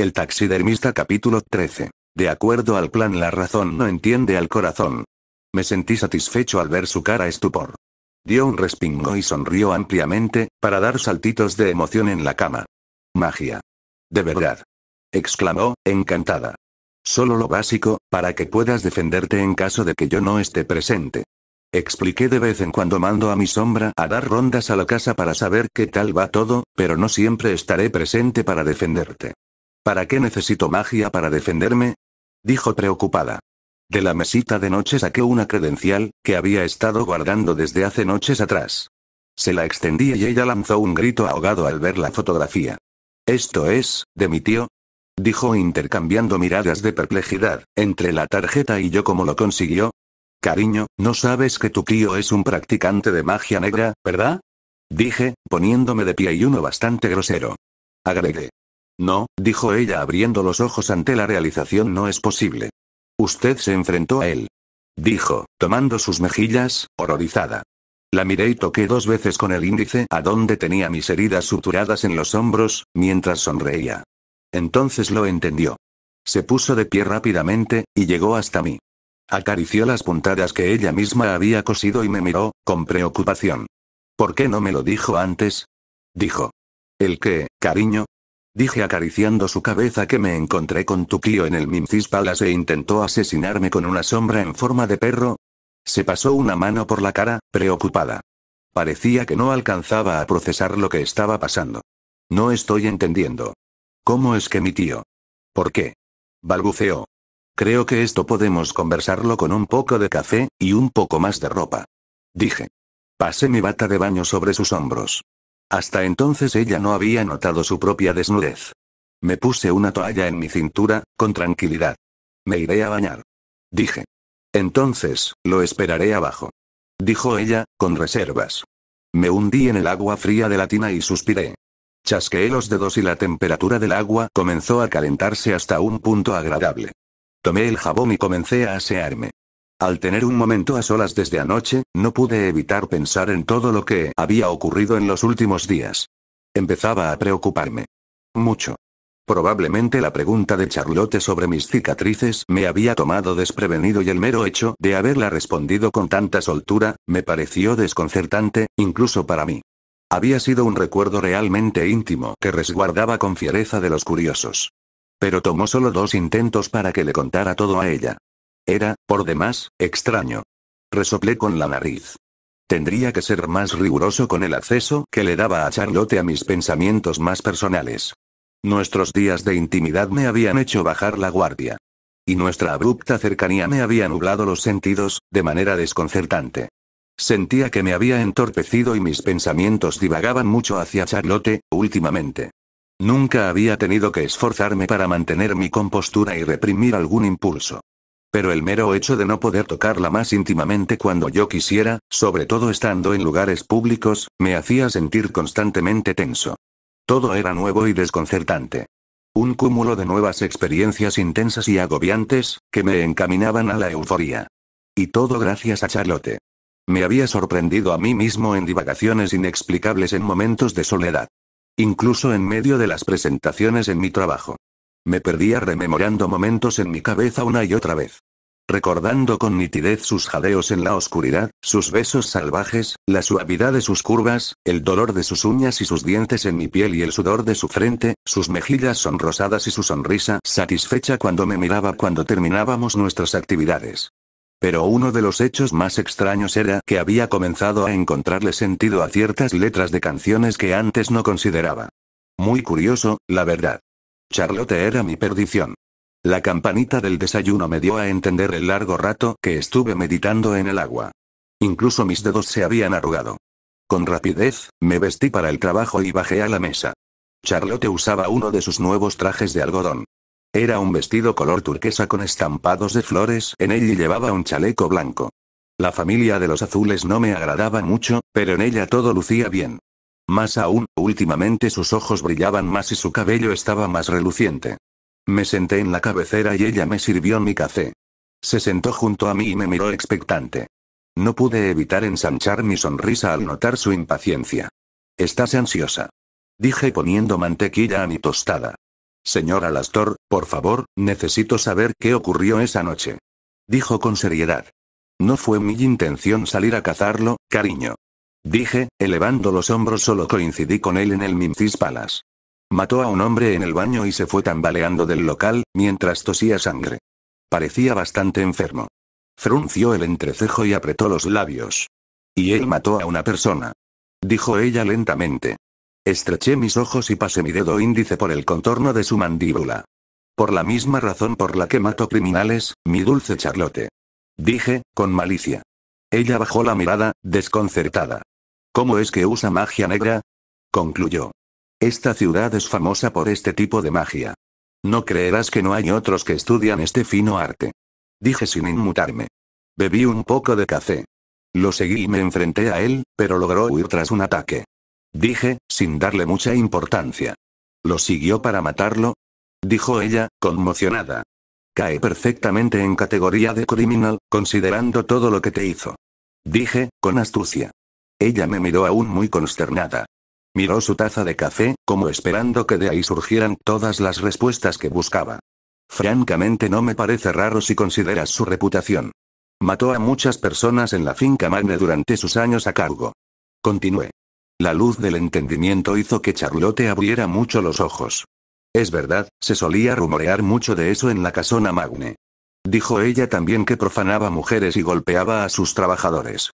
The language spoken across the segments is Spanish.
El taxidermista capítulo 13. De acuerdo al plan la razón no entiende al corazón. Me sentí satisfecho al ver su cara estupor. Dio un respingo y sonrió ampliamente, para dar saltitos de emoción en la cama. Magia. De verdad. exclamó, encantada. Solo lo básico, para que puedas defenderte en caso de que yo no esté presente. Expliqué de vez en cuando mando a mi sombra a dar rondas a la casa para saber qué tal va todo, pero no siempre estaré presente para defenderte. ¿Para qué necesito magia para defenderme? Dijo preocupada. De la mesita de noche saqué una credencial, que había estado guardando desde hace noches atrás. Se la extendí y ella lanzó un grito ahogado al ver la fotografía. Esto es, de mi tío, dijo intercambiando miradas de perplejidad, entre la tarjeta y yo cómo lo consiguió. Cariño, no sabes que tu tío es un practicante de magia negra, ¿verdad? Dije, poniéndome de pie y uno bastante grosero. Agregué. No, dijo ella abriendo los ojos ante la realización, no es posible. Usted se enfrentó a él. Dijo, tomando sus mejillas, horrorizada. La miré y toqué dos veces con el índice a donde tenía mis heridas suturadas en los hombros, mientras sonreía. Entonces lo entendió. Se puso de pie rápidamente, y llegó hasta mí. Acarició las puntadas que ella misma había cosido y me miró, con preocupación. ¿Por qué no me lo dijo antes? Dijo. ¿El qué, cariño? Dije acariciando su cabeza que me encontré con tu tío en el Mimcis Palace e intentó asesinarme con una sombra en forma de perro. Se pasó una mano por la cara, preocupada. Parecía que no alcanzaba a procesar lo que estaba pasando. No estoy entendiendo. ¿Cómo es que mi tío? ¿Por qué? balbuceó. Creo que esto podemos conversarlo con un poco de café, y un poco más de ropa. Dije. Pasé mi bata de baño sobre sus hombros. Hasta entonces ella no había notado su propia desnudez. Me puse una toalla en mi cintura, con tranquilidad. Me iré a bañar. Dije. Entonces, lo esperaré abajo. Dijo ella, con reservas. Me hundí en el agua fría de la tina y suspiré. Chasqueé los dedos y la temperatura del agua comenzó a calentarse hasta un punto agradable. Tomé el jabón y comencé a asearme. Al tener un momento a solas desde anoche, no pude evitar pensar en todo lo que había ocurrido en los últimos días. Empezaba a preocuparme. Mucho. Probablemente la pregunta de Charlotte sobre mis cicatrices me había tomado desprevenido y el mero hecho de haberla respondido con tanta soltura, me pareció desconcertante, incluso para mí. Había sido un recuerdo realmente íntimo que resguardaba con fiereza de los curiosos. Pero tomó solo dos intentos para que le contara todo a ella. Era, por demás, extraño. Resoplé con la nariz. Tendría que ser más riguroso con el acceso que le daba a Charlotte a mis pensamientos más personales. Nuestros días de intimidad me habían hecho bajar la guardia. Y nuestra abrupta cercanía me había nublado los sentidos, de manera desconcertante. Sentía que me había entorpecido y mis pensamientos divagaban mucho hacia Charlotte, últimamente. Nunca había tenido que esforzarme para mantener mi compostura y reprimir algún impulso. Pero el mero hecho de no poder tocarla más íntimamente cuando yo quisiera, sobre todo estando en lugares públicos, me hacía sentir constantemente tenso. Todo era nuevo y desconcertante. Un cúmulo de nuevas experiencias intensas y agobiantes, que me encaminaban a la euforia. Y todo gracias a Charlotte. Me había sorprendido a mí mismo en divagaciones inexplicables en momentos de soledad. Incluso en medio de las presentaciones en mi trabajo. Me perdía rememorando momentos en mi cabeza una y otra vez. Recordando con nitidez sus jadeos en la oscuridad, sus besos salvajes, la suavidad de sus curvas, el dolor de sus uñas y sus dientes en mi piel y el sudor de su frente, sus mejillas sonrosadas y su sonrisa satisfecha cuando me miraba cuando terminábamos nuestras actividades. Pero uno de los hechos más extraños era que había comenzado a encontrarle sentido a ciertas letras de canciones que antes no consideraba. Muy curioso, la verdad. Charlotte era mi perdición. La campanita del desayuno me dio a entender el largo rato que estuve meditando en el agua. Incluso mis dedos se habían arrugado. Con rapidez, me vestí para el trabajo y bajé a la mesa. Charlotte usaba uno de sus nuevos trajes de algodón. Era un vestido color turquesa con estampados de flores en él y llevaba un chaleco blanco. La familia de los azules no me agradaba mucho, pero en ella todo lucía bien. Más aún, últimamente sus ojos brillaban más y su cabello estaba más reluciente. Me senté en la cabecera y ella me sirvió mi café. Se sentó junto a mí y me miró expectante. No pude evitar ensanchar mi sonrisa al notar su impaciencia. Estás ansiosa. Dije poniendo mantequilla a mi tostada. Señora Lastor, por favor, necesito saber qué ocurrió esa noche. Dijo con seriedad. No fue mi intención salir a cazarlo, cariño. Dije, elevando los hombros solo coincidí con él en el Mimcis Palace. Mató a un hombre en el baño y se fue tambaleando del local, mientras tosía sangre. Parecía bastante enfermo. Frunció el entrecejo y apretó los labios. Y él mató a una persona. Dijo ella lentamente. Estreché mis ojos y pasé mi dedo índice por el contorno de su mandíbula. Por la misma razón por la que mato criminales, mi dulce Charlotte. Dije, con malicia. Ella bajó la mirada, desconcertada. ¿Cómo es que usa magia negra? concluyó. Esta ciudad es famosa por este tipo de magia. No creerás que no hay otros que estudian este fino arte. Dije sin inmutarme. Bebí un poco de café. Lo seguí y me enfrenté a él, pero logró huir tras un ataque. Dije, sin darle mucha importancia. ¿Lo siguió para matarlo? Dijo ella, conmocionada. Cae perfectamente en categoría de criminal, considerando todo lo que te hizo. Dije, con astucia. Ella me miró aún muy consternada. Miró su taza de café, como esperando que de ahí surgieran todas las respuestas que buscaba. Francamente no me parece raro si consideras su reputación. Mató a muchas personas en la finca Magne durante sus años a cargo. Continué. La luz del entendimiento hizo que Charlotte abriera mucho los ojos. Es verdad, se solía rumorear mucho de eso en la casona Magne. Dijo ella también que profanaba mujeres y golpeaba a sus trabajadores.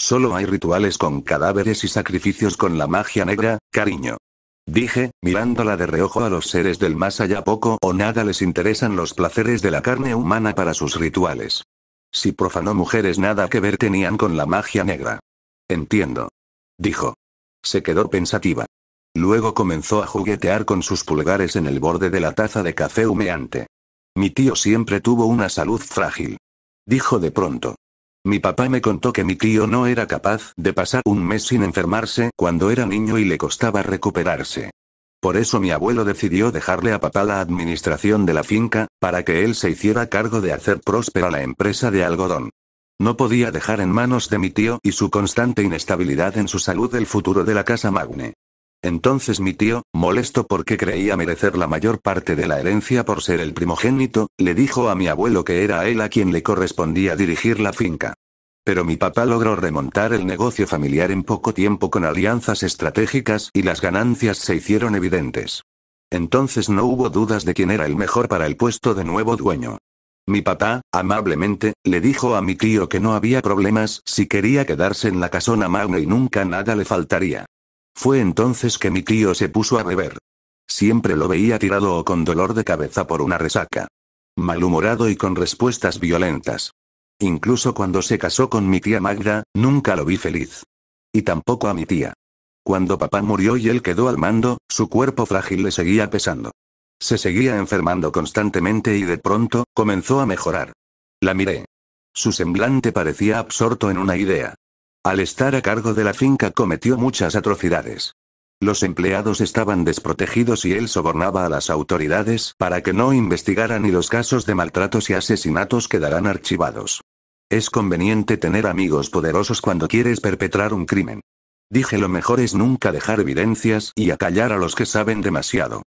Solo hay rituales con cadáveres y sacrificios con la magia negra, cariño. Dije, mirándola de reojo a los seres del más allá poco o nada les interesan los placeres de la carne humana para sus rituales. Si profanó mujeres nada que ver tenían con la magia negra. Entiendo. Dijo. Se quedó pensativa. Luego comenzó a juguetear con sus pulgares en el borde de la taza de café humeante. Mi tío siempre tuvo una salud frágil. Dijo de pronto. Mi papá me contó que mi tío no era capaz de pasar un mes sin enfermarse cuando era niño y le costaba recuperarse. Por eso mi abuelo decidió dejarle a papá la administración de la finca, para que él se hiciera cargo de hacer próspera la empresa de algodón. No podía dejar en manos de mi tío y su constante inestabilidad en su salud el futuro de la casa Magne. Entonces mi tío, molesto porque creía merecer la mayor parte de la herencia por ser el primogénito, le dijo a mi abuelo que era a él a quien le correspondía dirigir la finca. Pero mi papá logró remontar el negocio familiar en poco tiempo con alianzas estratégicas y las ganancias se hicieron evidentes. Entonces no hubo dudas de quién era el mejor para el puesto de nuevo dueño. Mi papá, amablemente, le dijo a mi tío que no había problemas si quería quedarse en la casona magna y nunca nada le faltaría. Fue entonces que mi tío se puso a beber. Siempre lo veía tirado o con dolor de cabeza por una resaca. Malhumorado y con respuestas violentas. Incluso cuando se casó con mi tía Magda, nunca lo vi feliz. Y tampoco a mi tía. Cuando papá murió y él quedó al mando, su cuerpo frágil le seguía pesando. Se seguía enfermando constantemente y de pronto, comenzó a mejorar. La miré. Su semblante parecía absorto en una idea. Al estar a cargo de la finca cometió muchas atrocidades. Los empleados estaban desprotegidos y él sobornaba a las autoridades para que no investigaran y los casos de maltratos y asesinatos quedarán archivados. Es conveniente tener amigos poderosos cuando quieres perpetrar un crimen. Dije lo mejor es nunca dejar evidencias y acallar a los que saben demasiado.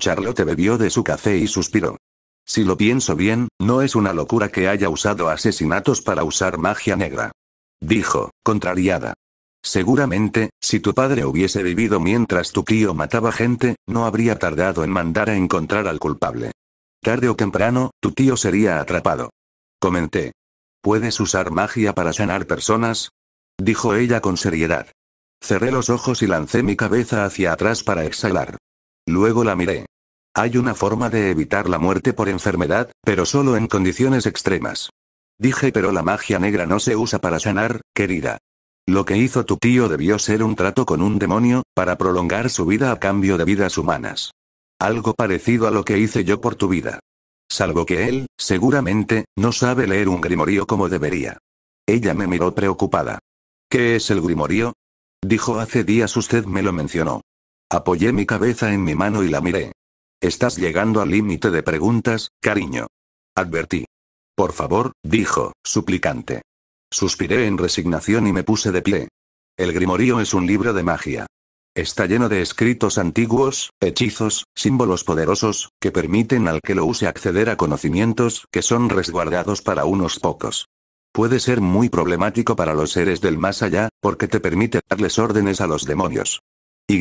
Charlotte bebió de su café y suspiró. Si lo pienso bien, no es una locura que haya usado asesinatos para usar magia negra dijo, contrariada. Seguramente, si tu padre hubiese vivido mientras tu tío mataba gente, no habría tardado en mandar a encontrar al culpable. Tarde o temprano, tu tío sería atrapado. Comenté. ¿Puedes usar magia para sanar personas? Dijo ella con seriedad. Cerré los ojos y lancé mi cabeza hacia atrás para exhalar. Luego la miré. Hay una forma de evitar la muerte por enfermedad, pero solo en condiciones extremas. Dije pero la magia negra no se usa para sanar, querida. Lo que hizo tu tío debió ser un trato con un demonio, para prolongar su vida a cambio de vidas humanas. Algo parecido a lo que hice yo por tu vida. Salvo que él, seguramente, no sabe leer un grimorío como debería. Ella me miró preocupada. ¿Qué es el grimorío? Dijo hace días usted me lo mencionó. Apoyé mi cabeza en mi mano y la miré. Estás llegando al límite de preguntas, cariño. Advertí. Por favor, dijo, suplicante. Suspiré en resignación y me puse de pie. El Grimorío es un libro de magia. Está lleno de escritos antiguos, hechizos, símbolos poderosos, que permiten al que lo use acceder a conocimientos que son resguardados para unos pocos. Puede ser muy problemático para los seres del más allá, porque te permite darles órdenes a los demonios. Y.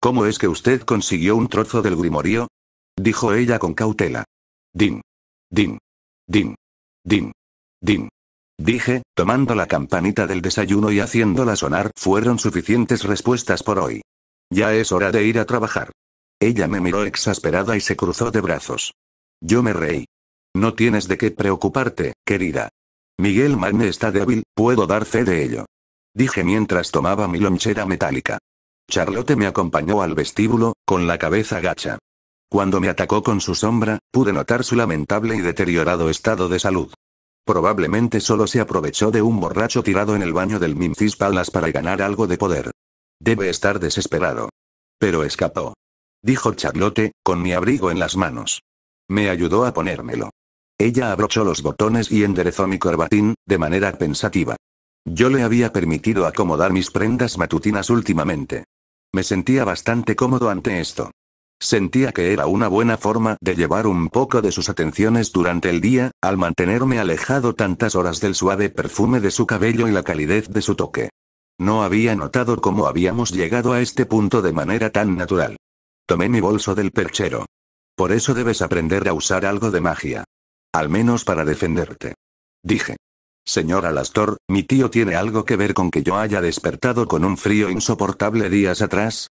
¿Cómo es que usted consiguió un trozo del grimorío? Dijo ella con cautela. Din. Din. Din. Din. Dim. Dije, tomando la campanita del desayuno y haciéndola sonar, fueron suficientes respuestas por hoy. Ya es hora de ir a trabajar. Ella me miró exasperada y se cruzó de brazos. Yo me reí. No tienes de qué preocuparte, querida. Miguel Magne está débil, puedo dar fe de ello. Dije mientras tomaba mi lonchera metálica. Charlotte me acompañó al vestíbulo, con la cabeza gacha. Cuando me atacó con su sombra, pude notar su lamentable y deteriorado estado de salud. Probablemente solo se aprovechó de un borracho tirado en el baño del Mimfis Palas para ganar algo de poder. Debe estar desesperado. Pero escapó. Dijo Charlotte, con mi abrigo en las manos. Me ayudó a ponérmelo. Ella abrochó los botones y enderezó mi corbatín, de manera pensativa. Yo le había permitido acomodar mis prendas matutinas últimamente. Me sentía bastante cómodo ante esto. Sentía que era una buena forma de llevar un poco de sus atenciones durante el día, al mantenerme alejado tantas horas del suave perfume de su cabello y la calidez de su toque. No había notado cómo habíamos llegado a este punto de manera tan natural. Tomé mi bolso del perchero. Por eso debes aprender a usar algo de magia. Al menos para defenderte. Dije. Señora Lastor, mi tío tiene algo que ver con que yo haya despertado con un frío insoportable días atrás.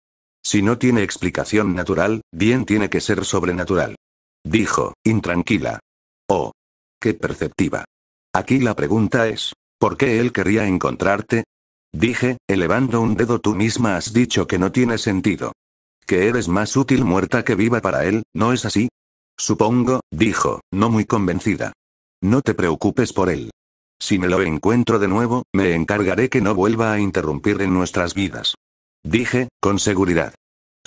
Si no tiene explicación natural, bien tiene que ser sobrenatural. Dijo, intranquila. Oh. Qué perceptiva. Aquí la pregunta es, ¿por qué él quería encontrarte? Dije, elevando un dedo tú misma has dicho que no tiene sentido. Que eres más útil muerta que viva para él, ¿no es así? Supongo, dijo, no muy convencida. No te preocupes por él. Si me lo encuentro de nuevo, me encargaré que no vuelva a interrumpir en nuestras vidas. Dije, con seguridad.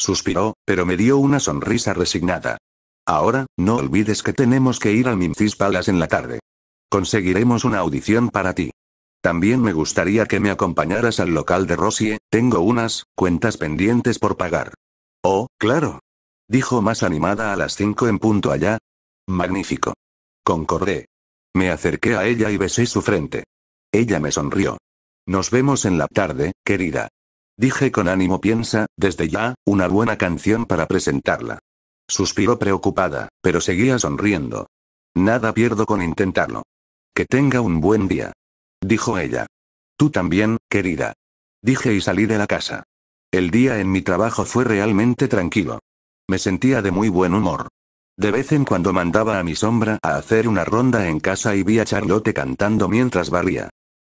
Suspiró, pero me dio una sonrisa resignada. Ahora, no olvides que tenemos que ir al Mimcis Palace en la tarde. Conseguiremos una audición para ti. También me gustaría que me acompañaras al local de Rosie, tengo unas cuentas pendientes por pagar. Oh, claro. Dijo más animada a las cinco en punto allá. Magnífico. Concordé. Me acerqué a ella y besé su frente. Ella me sonrió. Nos vemos en la tarde, querida. Dije con ánimo piensa, desde ya, una buena canción para presentarla. Suspiró preocupada, pero seguía sonriendo. Nada pierdo con intentarlo. Que tenga un buen día. Dijo ella. Tú también, querida. Dije y salí de la casa. El día en mi trabajo fue realmente tranquilo. Me sentía de muy buen humor. De vez en cuando mandaba a mi sombra a hacer una ronda en casa y vi a Charlotte cantando mientras barría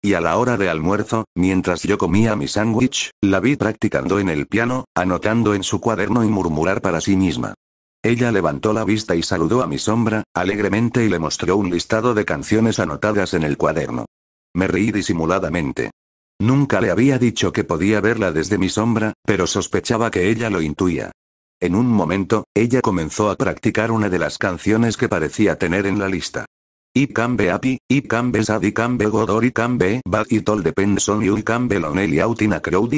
y a la hora de almuerzo, mientras yo comía mi sándwich, la vi practicando en el piano, anotando en su cuaderno y murmurar para sí misma. Ella levantó la vista y saludó a mi sombra, alegremente y le mostró un listado de canciones anotadas en el cuaderno. Me reí disimuladamente. Nunca le había dicho que podía verla desde mi sombra, pero sospechaba que ella lo intuía. En un momento, ella comenzó a practicar una de las canciones que parecía tener en la lista. I cambe api happy, cambe can cambe godori cambe cambe. it bad, all depends on you, loneli can be lonely out in a crowd,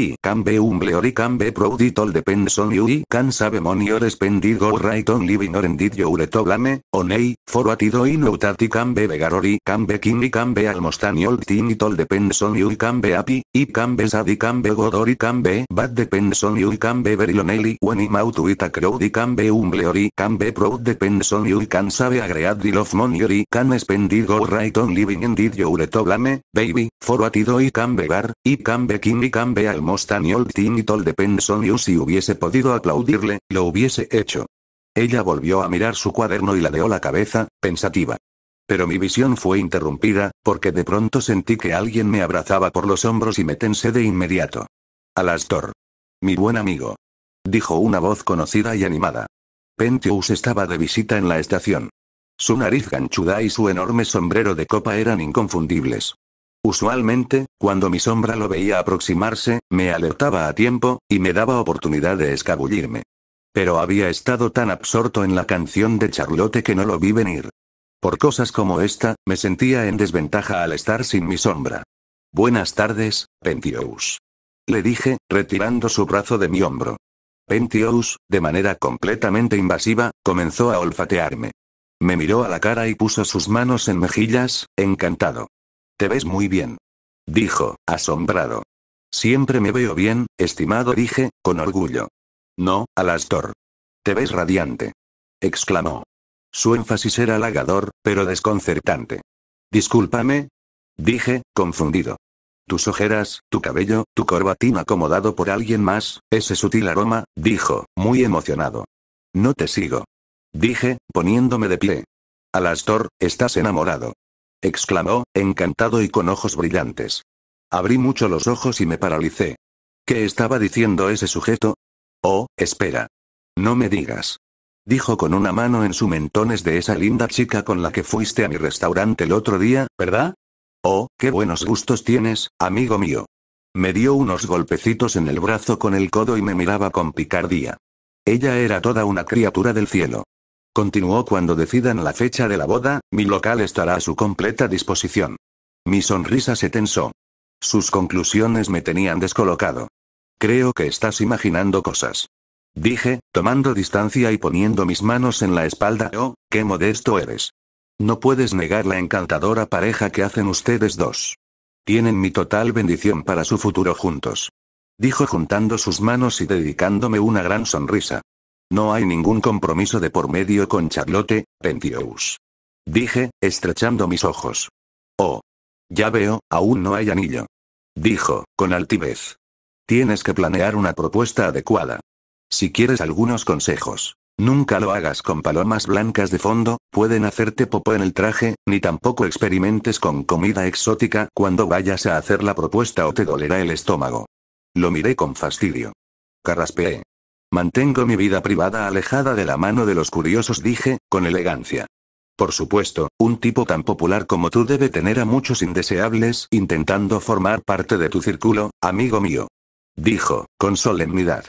proud, it all depends on you, I can save money or go right on living or indeed you let blame, on a, for what it in out cambe it cambe it king, almost any old thing, it all depends on you, Cambe api happy, it can be sad, bad, depends on you, it can be very lonely when I'm out a humble or i proud, depends on you, can sabe a love money or can Pendigo right on living and did you baby, for atido y can be bar, y can king almost old thing it all depends si hubiese podido aplaudirle, lo hubiese hecho. Ella volvió a mirar su cuaderno y ladeó la cabeza, pensativa. Pero mi visión fue interrumpida, porque de pronto sentí que alguien me abrazaba por los hombros y me tensé de inmediato. Alastor. Mi buen amigo. Dijo una voz conocida y animada. Pentius estaba de visita en la estación. Su nariz ganchuda y su enorme sombrero de copa eran inconfundibles. Usualmente, cuando mi sombra lo veía aproximarse, me alertaba a tiempo, y me daba oportunidad de escabullirme. Pero había estado tan absorto en la canción de Charlotte que no lo vi venir. Por cosas como esta, me sentía en desventaja al estar sin mi sombra. Buenas tardes, Pentheus. Le dije, retirando su brazo de mi hombro. Pentheus, de manera completamente invasiva, comenzó a olfatearme. Me miró a la cara y puso sus manos en mejillas, encantado. Te ves muy bien. Dijo, asombrado. Siempre me veo bien, estimado, dije, con orgullo. No, Alastor. Te ves radiante. Exclamó. Su énfasis era halagador, pero desconcertante. Discúlpame. Dije, confundido. Tus ojeras, tu cabello, tu corbatín acomodado por alguien más, ese sutil aroma, dijo, muy emocionado. No te sigo. Dije, poniéndome de pie. Alastor, estás enamorado. Exclamó, encantado y con ojos brillantes. Abrí mucho los ojos y me paralicé. ¿Qué estaba diciendo ese sujeto? Oh, espera. No me digas. Dijo con una mano en su mentones de esa linda chica con la que fuiste a mi restaurante el otro día, ¿verdad? Oh, qué buenos gustos tienes, amigo mío. Me dio unos golpecitos en el brazo con el codo y me miraba con picardía. Ella era toda una criatura del cielo. Continuó cuando decidan la fecha de la boda, mi local estará a su completa disposición. Mi sonrisa se tensó. Sus conclusiones me tenían descolocado. Creo que estás imaginando cosas. Dije, tomando distancia y poniendo mis manos en la espalda. Oh, qué modesto eres. No puedes negar la encantadora pareja que hacen ustedes dos. Tienen mi total bendición para su futuro juntos. Dijo juntando sus manos y dedicándome una gran sonrisa. No hay ningún compromiso de por medio con Charlotte, Pentheus. Dije, estrechando mis ojos. Oh. Ya veo, aún no hay anillo. Dijo, con altivez. Tienes que planear una propuesta adecuada. Si quieres algunos consejos. Nunca lo hagas con palomas blancas de fondo, pueden hacerte popó en el traje, ni tampoco experimentes con comida exótica cuando vayas a hacer la propuesta o te dolerá el estómago. Lo miré con fastidio. Carraspeé. Mantengo mi vida privada alejada de la mano de los curiosos, dije, con elegancia. Por supuesto, un tipo tan popular como tú debe tener a muchos indeseables intentando formar parte de tu círculo, amigo mío. Dijo, con solemnidad.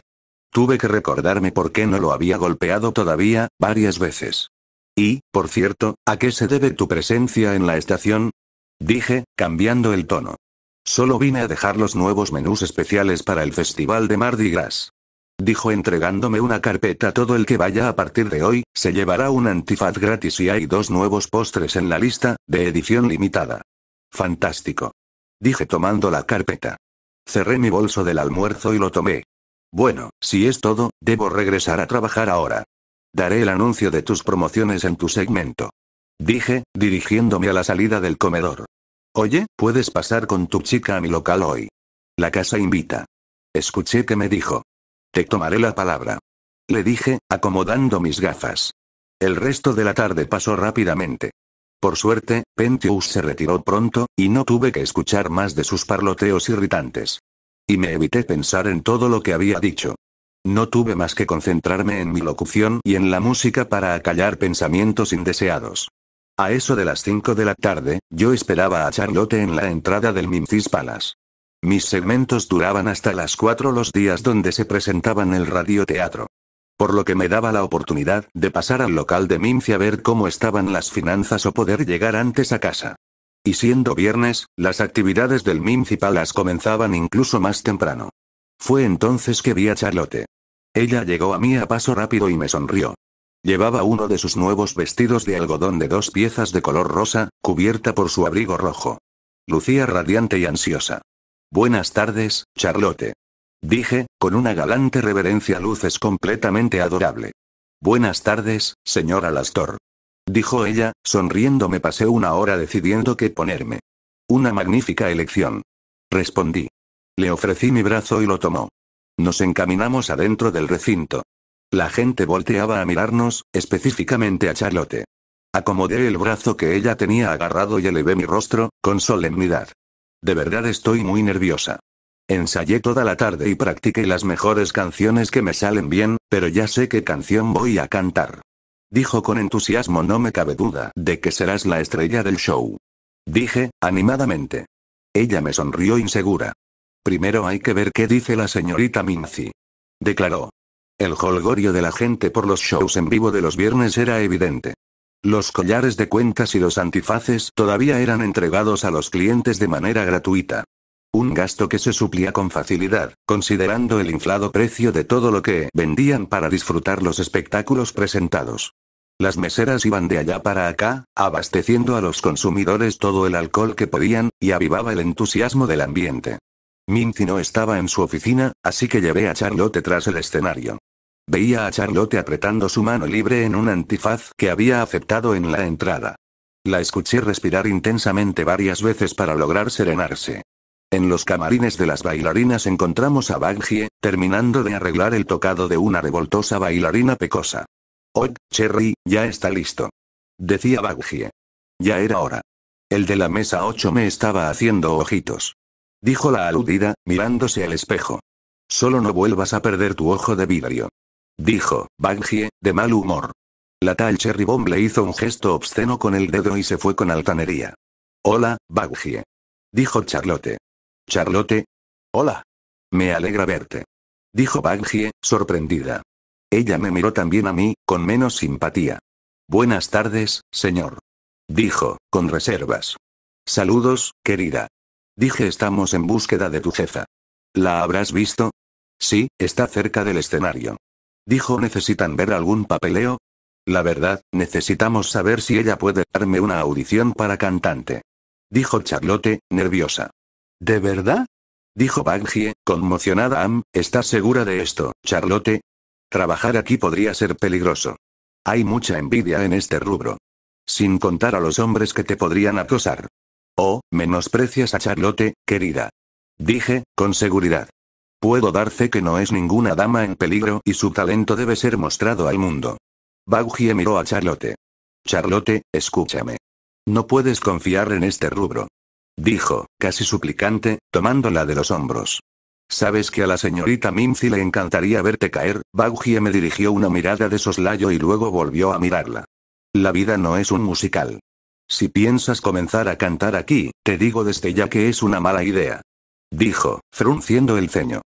Tuve que recordarme por qué no lo había golpeado todavía, varias veces. Y, por cierto, ¿a qué se debe tu presencia en la estación? Dije, cambiando el tono. Solo vine a dejar los nuevos menús especiales para el Festival de Mardi Gras. Dijo entregándome una carpeta todo el que vaya a partir de hoy, se llevará un antifaz gratis y hay dos nuevos postres en la lista, de edición limitada. Fantástico. Dije tomando la carpeta. Cerré mi bolso del almuerzo y lo tomé. Bueno, si es todo, debo regresar a trabajar ahora. Daré el anuncio de tus promociones en tu segmento. Dije, dirigiéndome a la salida del comedor. Oye, puedes pasar con tu chica a mi local hoy. La casa invita. Escuché que me dijo. Te tomaré la palabra. Le dije, acomodando mis gafas. El resto de la tarde pasó rápidamente. Por suerte, Pentius se retiró pronto, y no tuve que escuchar más de sus parloteos irritantes. Y me evité pensar en todo lo que había dicho. No tuve más que concentrarme en mi locución y en la música para acallar pensamientos indeseados. A eso de las 5 de la tarde, yo esperaba a Charlotte en la entrada del Mimcis Palace. Mis segmentos duraban hasta las cuatro los días donde se presentaban el radioteatro. Por lo que me daba la oportunidad de pasar al local de Minci a ver cómo estaban las finanzas o poder llegar antes a casa. Y siendo viernes, las actividades del Minci palas comenzaban incluso más temprano. Fue entonces que vi a Charlotte. Ella llegó a mí a paso rápido y me sonrió. Llevaba uno de sus nuevos vestidos de algodón de dos piezas de color rosa, cubierta por su abrigo rojo. Lucía radiante y ansiosa. Buenas tardes, Charlotte. Dije, con una galante reverencia luces completamente adorable. Buenas tardes, señora Lastor. Dijo ella, sonriendo me pasé una hora decidiendo qué ponerme. Una magnífica elección. Respondí. Le ofrecí mi brazo y lo tomó. Nos encaminamos adentro del recinto. La gente volteaba a mirarnos, específicamente a Charlotte. Acomodé el brazo que ella tenía agarrado y elevé mi rostro, con solemnidad. De verdad estoy muy nerviosa. Ensayé toda la tarde y practiqué las mejores canciones que me salen bien, pero ya sé qué canción voy a cantar. Dijo con entusiasmo, no me cabe duda de que serás la estrella del show. Dije, animadamente. Ella me sonrió insegura. Primero hay que ver qué dice la señorita Minzi. Declaró. El jolgorio de la gente por los shows en vivo de los viernes era evidente. Los collares de cuentas y los antifaces todavía eran entregados a los clientes de manera gratuita. Un gasto que se suplía con facilidad, considerando el inflado precio de todo lo que vendían para disfrutar los espectáculos presentados. Las meseras iban de allá para acá, abasteciendo a los consumidores todo el alcohol que podían, y avivaba el entusiasmo del ambiente. Minty no estaba en su oficina, así que llevé a Charlotte tras el escenario. Veía a Charlotte apretando su mano libre en un antifaz que había aceptado en la entrada. La escuché respirar intensamente varias veces para lograr serenarse. En los camarines de las bailarinas encontramos a Baggie, terminando de arreglar el tocado de una revoltosa bailarina pecosa. «Oh, Cherry, ya está listo. Decía Baggie. Ya era hora. El de la mesa 8 me estaba haciendo ojitos. Dijo la aludida, mirándose al espejo. Solo no vuelvas a perder tu ojo de vidrio. Dijo, Bangie, de mal humor. La tal Cherry Bomb le hizo un gesto obsceno con el dedo y se fue con altanería. Hola, Bangie. Dijo Charlotte. Charlotte. Hola. Me alegra verte. Dijo Bangie, sorprendida. Ella me miró también a mí, con menos simpatía. Buenas tardes, señor. Dijo, con reservas. Saludos, querida. Dije estamos en búsqueda de tu jefa. ¿La habrás visto? Sí, está cerca del escenario. Dijo, ¿necesitan ver algún papeleo? La verdad, necesitamos saber si ella puede darme una audición para cantante. Dijo Charlotte, nerviosa. ¿De verdad? Dijo Baggie, conmocionada. Am, ¿estás segura de esto, Charlotte? Trabajar aquí podría ser peligroso. Hay mucha envidia en este rubro. Sin contar a los hombres que te podrían acosar. Oh, menosprecias a Charlotte, querida. Dije, con seguridad. Puedo dar que no es ninguna dama en peligro y su talento debe ser mostrado al mundo. Baugie miró a Charlotte. Charlotte, escúchame. No puedes confiar en este rubro. Dijo, casi suplicante, tomándola de los hombros. Sabes que a la señorita Mimsy le encantaría verte caer, Baugie me dirigió una mirada de soslayo y luego volvió a mirarla. La vida no es un musical. Si piensas comenzar a cantar aquí, te digo desde ya que es una mala idea. Dijo, frunciendo el ceño.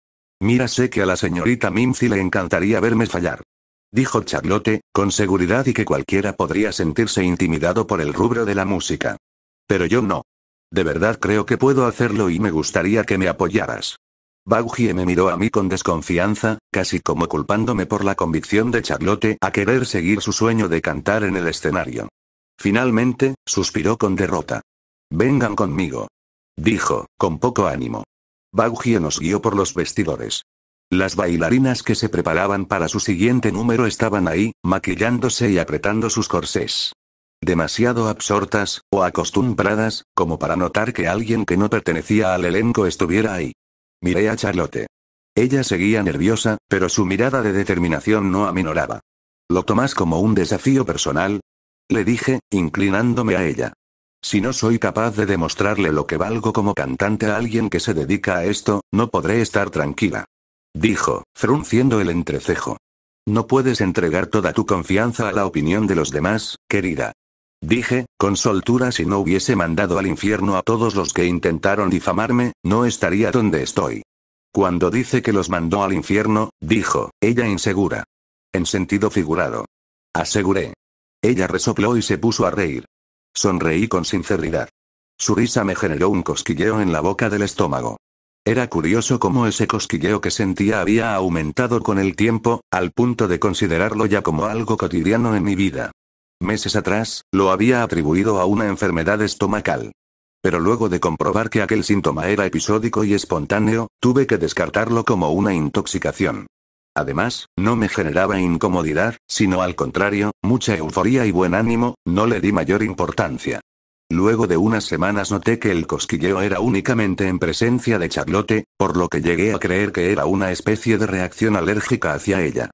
Mira, sé que a la señorita Mimsy le encantaría verme fallar. Dijo Charlotte, con seguridad y que cualquiera podría sentirse intimidado por el rubro de la música. Pero yo no. De verdad creo que puedo hacerlo y me gustaría que me apoyaras. Baugie me miró a mí con desconfianza, casi como culpándome por la convicción de Charlotte a querer seguir su sueño de cantar en el escenario. Finalmente, suspiró con derrota. Vengan conmigo. Dijo, con poco ánimo. Baugio nos guió por los vestidores. Las bailarinas que se preparaban para su siguiente número estaban ahí, maquillándose y apretando sus corsés. Demasiado absortas, o acostumbradas, como para notar que alguien que no pertenecía al elenco estuviera ahí. Miré a Charlotte. Ella seguía nerviosa, pero su mirada de determinación no aminoraba. ¿Lo tomás como un desafío personal? Le dije, inclinándome a ella. Si no soy capaz de demostrarle lo que valgo como cantante a alguien que se dedica a esto, no podré estar tranquila. Dijo, frunciendo el entrecejo. No puedes entregar toda tu confianza a la opinión de los demás, querida. Dije, con soltura si no hubiese mandado al infierno a todos los que intentaron difamarme, no estaría donde estoy. Cuando dice que los mandó al infierno, dijo, ella insegura. En sentido figurado. Aseguré. Ella resopló y se puso a reír. Sonreí con sinceridad. Su risa me generó un cosquilleo en la boca del estómago. Era curioso cómo ese cosquilleo que sentía había aumentado con el tiempo, al punto de considerarlo ya como algo cotidiano en mi vida. Meses atrás, lo había atribuido a una enfermedad estomacal. Pero luego de comprobar que aquel síntoma era episódico y espontáneo, tuve que descartarlo como una intoxicación. Además, no me generaba incomodidad, sino al contrario, mucha euforía y buen ánimo, no le di mayor importancia. Luego de unas semanas noté que el cosquilleo era únicamente en presencia de Charlotte, por lo que llegué a creer que era una especie de reacción alérgica hacia ella.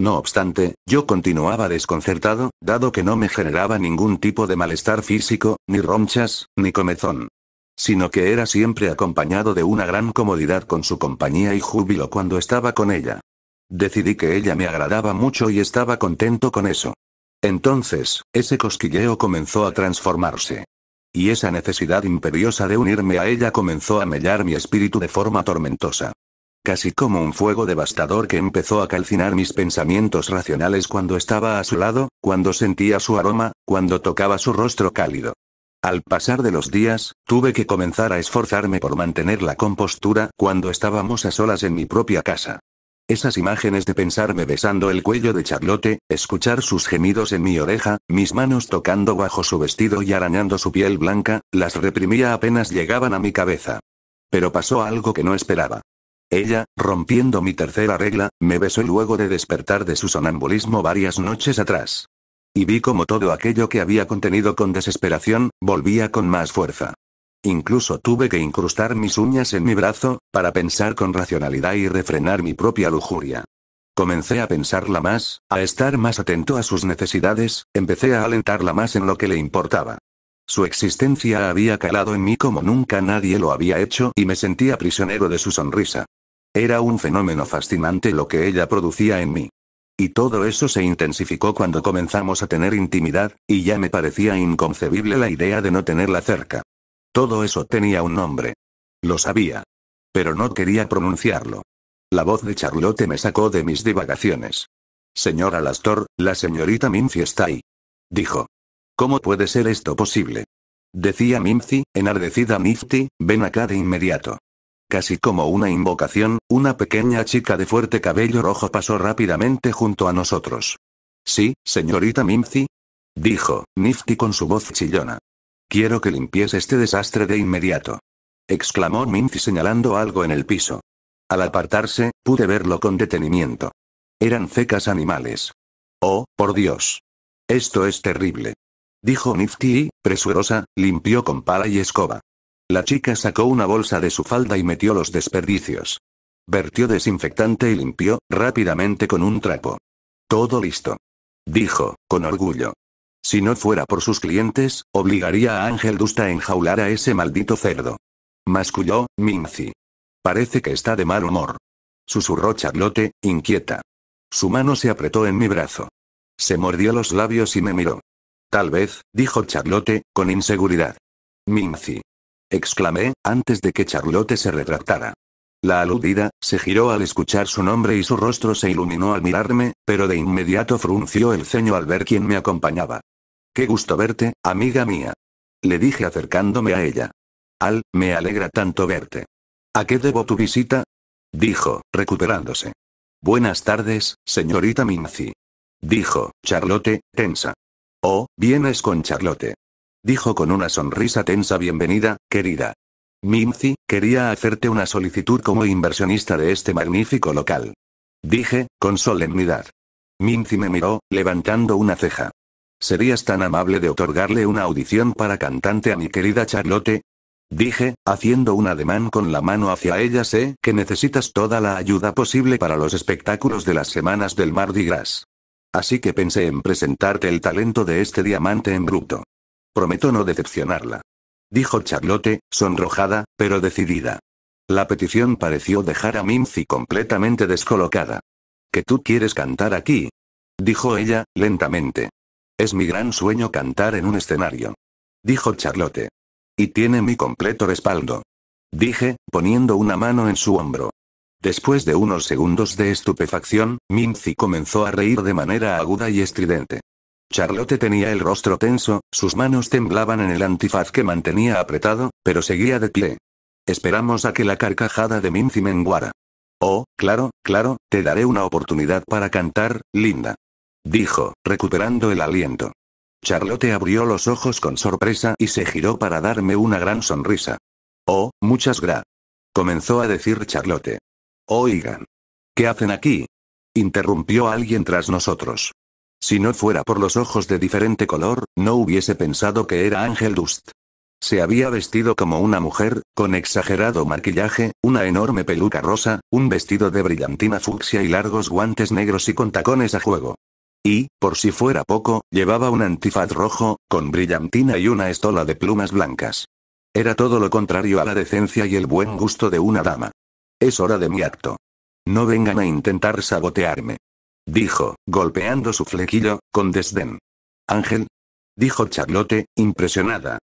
No obstante, yo continuaba desconcertado, dado que no me generaba ningún tipo de malestar físico, ni ronchas, ni comezón sino que era siempre acompañado de una gran comodidad con su compañía y júbilo cuando estaba con ella. Decidí que ella me agradaba mucho y estaba contento con eso. Entonces, ese cosquilleo comenzó a transformarse. Y esa necesidad imperiosa de unirme a ella comenzó a mellar mi espíritu de forma tormentosa. Casi como un fuego devastador que empezó a calcinar mis pensamientos racionales cuando estaba a su lado, cuando sentía su aroma, cuando tocaba su rostro cálido. Al pasar de los días, tuve que comenzar a esforzarme por mantener la compostura cuando estábamos a solas en mi propia casa. Esas imágenes de pensarme besando el cuello de Charlotte, escuchar sus gemidos en mi oreja, mis manos tocando bajo su vestido y arañando su piel blanca, las reprimía apenas llegaban a mi cabeza. Pero pasó algo que no esperaba. Ella, rompiendo mi tercera regla, me besó luego de despertar de su sonambulismo varias noches atrás. Y vi como todo aquello que había contenido con desesperación, volvía con más fuerza. Incluso tuve que incrustar mis uñas en mi brazo, para pensar con racionalidad y refrenar mi propia lujuria. Comencé a pensarla más, a estar más atento a sus necesidades, empecé a alentarla más en lo que le importaba. Su existencia había calado en mí como nunca nadie lo había hecho y me sentía prisionero de su sonrisa. Era un fenómeno fascinante lo que ella producía en mí. Y todo eso se intensificó cuando comenzamos a tener intimidad, y ya me parecía inconcebible la idea de no tenerla cerca. Todo eso tenía un nombre. Lo sabía. Pero no quería pronunciarlo. La voz de Charlotte me sacó de mis divagaciones. Señora Lastor, la señorita Mincy está ahí. Dijo. ¿Cómo puede ser esto posible? Decía Minci, enardecida Nifty, ven acá de inmediato. Casi como una invocación, una pequeña chica de fuerte cabello rojo pasó rápidamente junto a nosotros. Sí, señorita Minci Dijo, Nifty con su voz chillona. Quiero que limpies este desastre de inmediato. Exclamó Minty señalando algo en el piso. Al apartarse, pude verlo con detenimiento. Eran fecas animales. Oh, por Dios. Esto es terrible. Dijo Nifty y, presurosa, limpió con pala y escoba. La chica sacó una bolsa de su falda y metió los desperdicios. Vertió desinfectante y limpió, rápidamente con un trapo. Todo listo. Dijo, con orgullo. Si no fuera por sus clientes, obligaría a Ángel Dusta a enjaular a ese maldito cerdo. Masculló, minci Parece que está de mal humor. Susurró Charlotte, inquieta. Su mano se apretó en mi brazo. Se mordió los labios y me miró. Tal vez, dijo Charlotte, con inseguridad. Minci. Exclamé, antes de que Charlotte se retractara. La aludida, se giró al escuchar su nombre y su rostro se iluminó al mirarme, pero de inmediato frunció el ceño al ver quién me acompañaba. Qué gusto verte, amiga mía. Le dije acercándome a ella. Al, me alegra tanto verte. ¿A qué debo tu visita? Dijo, recuperándose. Buenas tardes, señorita Minzi. Dijo, Charlotte, tensa. Oh, vienes con Charlotte. Dijo con una sonrisa tensa bienvenida, querida. Mimzi, quería hacerte una solicitud como inversionista de este magnífico local. Dije, con solemnidad. Mimzi me miró, levantando una ceja. ¿Serías tan amable de otorgarle una audición para cantante a mi querida Charlotte? Dije, haciendo un ademán con la mano hacia ella. Sé que necesitas toda la ayuda posible para los espectáculos de las semanas del Mardi Gras. Así que pensé en presentarte el talento de este diamante en bruto. Prometo no decepcionarla dijo Charlotte, sonrojada, pero decidida. La petición pareció dejar a Mimsy completamente descolocada. ¿Que tú quieres cantar aquí? dijo ella, lentamente. Es mi gran sueño cantar en un escenario. Dijo Charlotte. Y tiene mi completo respaldo. Dije, poniendo una mano en su hombro. Después de unos segundos de estupefacción, Mimsy comenzó a reír de manera aguda y estridente. Charlotte tenía el rostro tenso, sus manos temblaban en el antifaz que mantenía apretado, pero seguía de pie. Esperamos a que la carcajada de Mincy menguara. Oh, claro, claro, te daré una oportunidad para cantar, linda. Dijo, recuperando el aliento. Charlotte abrió los ojos con sorpresa y se giró para darme una gran sonrisa. Oh, muchas gra. Comenzó a decir Charlotte. Oigan. ¿Qué hacen aquí? Interrumpió alguien tras nosotros. Si no fuera por los ojos de diferente color, no hubiese pensado que era Ángel Dust. Se había vestido como una mujer, con exagerado maquillaje, una enorme peluca rosa, un vestido de brillantina fucsia y largos guantes negros y con tacones a juego. Y, por si fuera poco, llevaba un antifaz rojo, con brillantina y una estola de plumas blancas. Era todo lo contrario a la decencia y el buen gusto de una dama. Es hora de mi acto. No vengan a intentar sabotearme dijo, golpeando su flequillo, con desdén. Ángel. Dijo charlote, impresionada.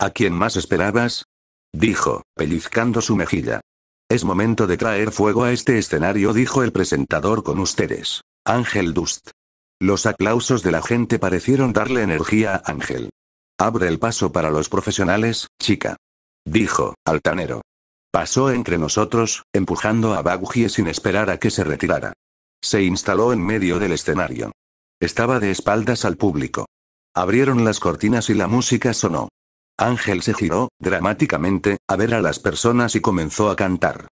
¿A quién más esperabas? Dijo, pellizcando su mejilla. Es momento de traer fuego a este escenario, dijo el presentador con ustedes. Ángel Dust. Los aplausos de la gente parecieron darle energía a Ángel. Abre el paso para los profesionales, chica. Dijo, altanero. Pasó entre nosotros, empujando a Baggie sin esperar a que se retirara. Se instaló en medio del escenario. Estaba de espaldas al público. Abrieron las cortinas y la música sonó. Ángel se giró, dramáticamente, a ver a las personas y comenzó a cantar.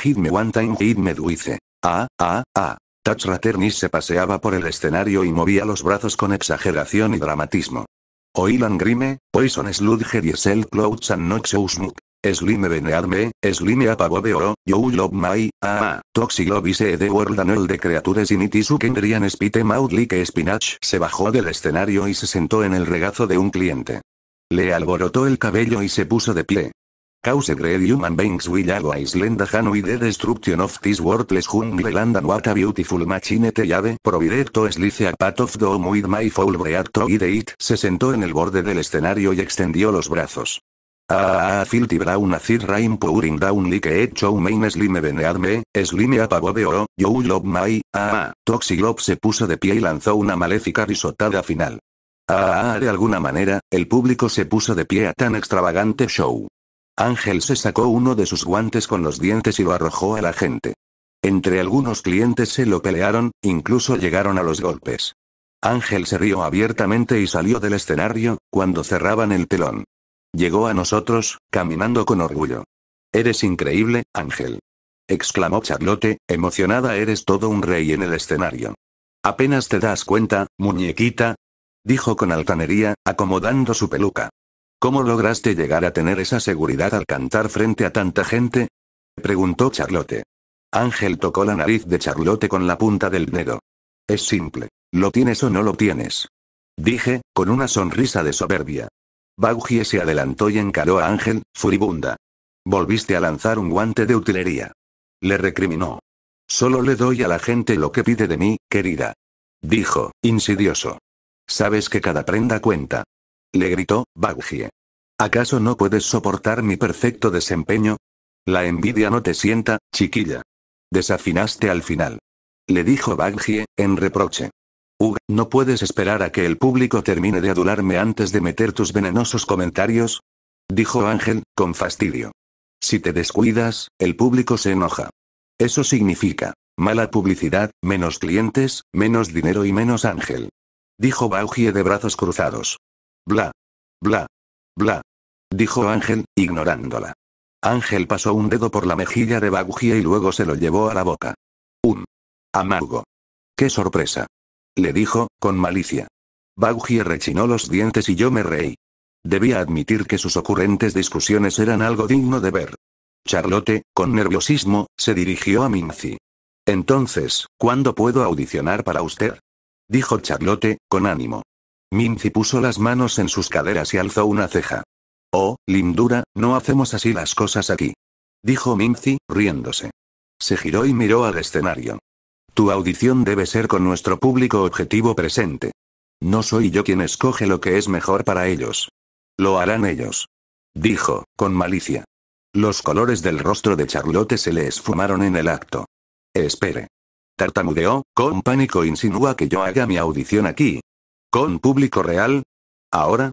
Hit me one time, hit me duice. Ah, ah, ah. Touch Raternis se paseaba por el escenario y movía los brazos con exageración y dramatismo. Oilan Grime, Poison Sludge Diesel Clouds and noxious Slime venearme, slime oro. you love my, ah, toxilobise de world annual de creatures in it kendrian spite maudly que Spinach se bajó del escenario y se sentó en el regazo de un cliente. Le alborotó el cabello y se puso de pie. Cause great human beings will a Islanda Hanui the destruction of this worthless jungle land and what a beautiful machine te llave to slice a path of the with my foul breath to it. Se sentó en el borde del escenario y extendió los brazos. Ah, ah, filthy brown acid rain pouring down like a show main slime benead me, slime de o, you love my, ah, ah. Toxiglob se puso de pie y lanzó una maléfica risotada final. Ah, ah, ah, de alguna manera, el público se puso de pie a tan extravagante show. Ángel se sacó uno de sus guantes con los dientes y lo arrojó a la gente. Entre algunos clientes se lo pelearon, incluso llegaron a los golpes. Ángel se rió abiertamente y salió del escenario, cuando cerraban el telón. Llegó a nosotros, caminando con orgullo. Eres increíble, Ángel. exclamó Charlotte, emocionada, eres todo un rey en el escenario. Apenas te das cuenta, muñequita, dijo con altanería, acomodando su peluca. ¿Cómo lograste llegar a tener esa seguridad al cantar frente a tanta gente? preguntó Charlotte. Ángel tocó la nariz de Charlotte con la punta del dedo. Es simple. Lo tienes o no lo tienes. Dije, con una sonrisa de soberbia. Baggie se adelantó y encaró a Ángel, furibunda. Volviste a lanzar un guante de utilería. Le recriminó. Solo le doy a la gente lo que pide de mí, querida. Dijo, insidioso. Sabes que cada prenda cuenta. Le gritó, Baggie. ¿Acaso no puedes soportar mi perfecto desempeño? La envidia no te sienta, chiquilla. Desafinaste al final. Le dijo Baggie, en reproche no puedes esperar a que el público termine de adularme antes de meter tus venenosos comentarios. Dijo Ángel, con fastidio. Si te descuidas, el público se enoja. Eso significa, mala publicidad, menos clientes, menos dinero y menos Ángel. Dijo Baugie de brazos cruzados. Bla. Bla. Bla. Dijo Ángel, ignorándola. Ángel pasó un dedo por la mejilla de Baugie y luego se lo llevó a la boca. Un. Amargo. ¡Qué sorpresa! le dijo, con malicia. Baugie rechinó los dientes y yo me reí. Debía admitir que sus ocurrentes discusiones eran algo digno de ver. Charlotte, con nerviosismo, se dirigió a Minzi. Entonces, ¿cuándo puedo audicionar para usted? Dijo Charlotte, con ánimo. Minzi puso las manos en sus caderas y alzó una ceja. Oh, lindura, no hacemos así las cosas aquí. Dijo Minzi, riéndose. Se giró y miró al escenario. Tu audición debe ser con nuestro público objetivo presente. No soy yo quien escoge lo que es mejor para ellos. Lo harán ellos. Dijo, con malicia. Los colores del rostro de Charlotte se le esfumaron en el acto. Espere. Tartamudeó, con pánico insinúa que yo haga mi audición aquí. ¿Con público real? ¿Ahora?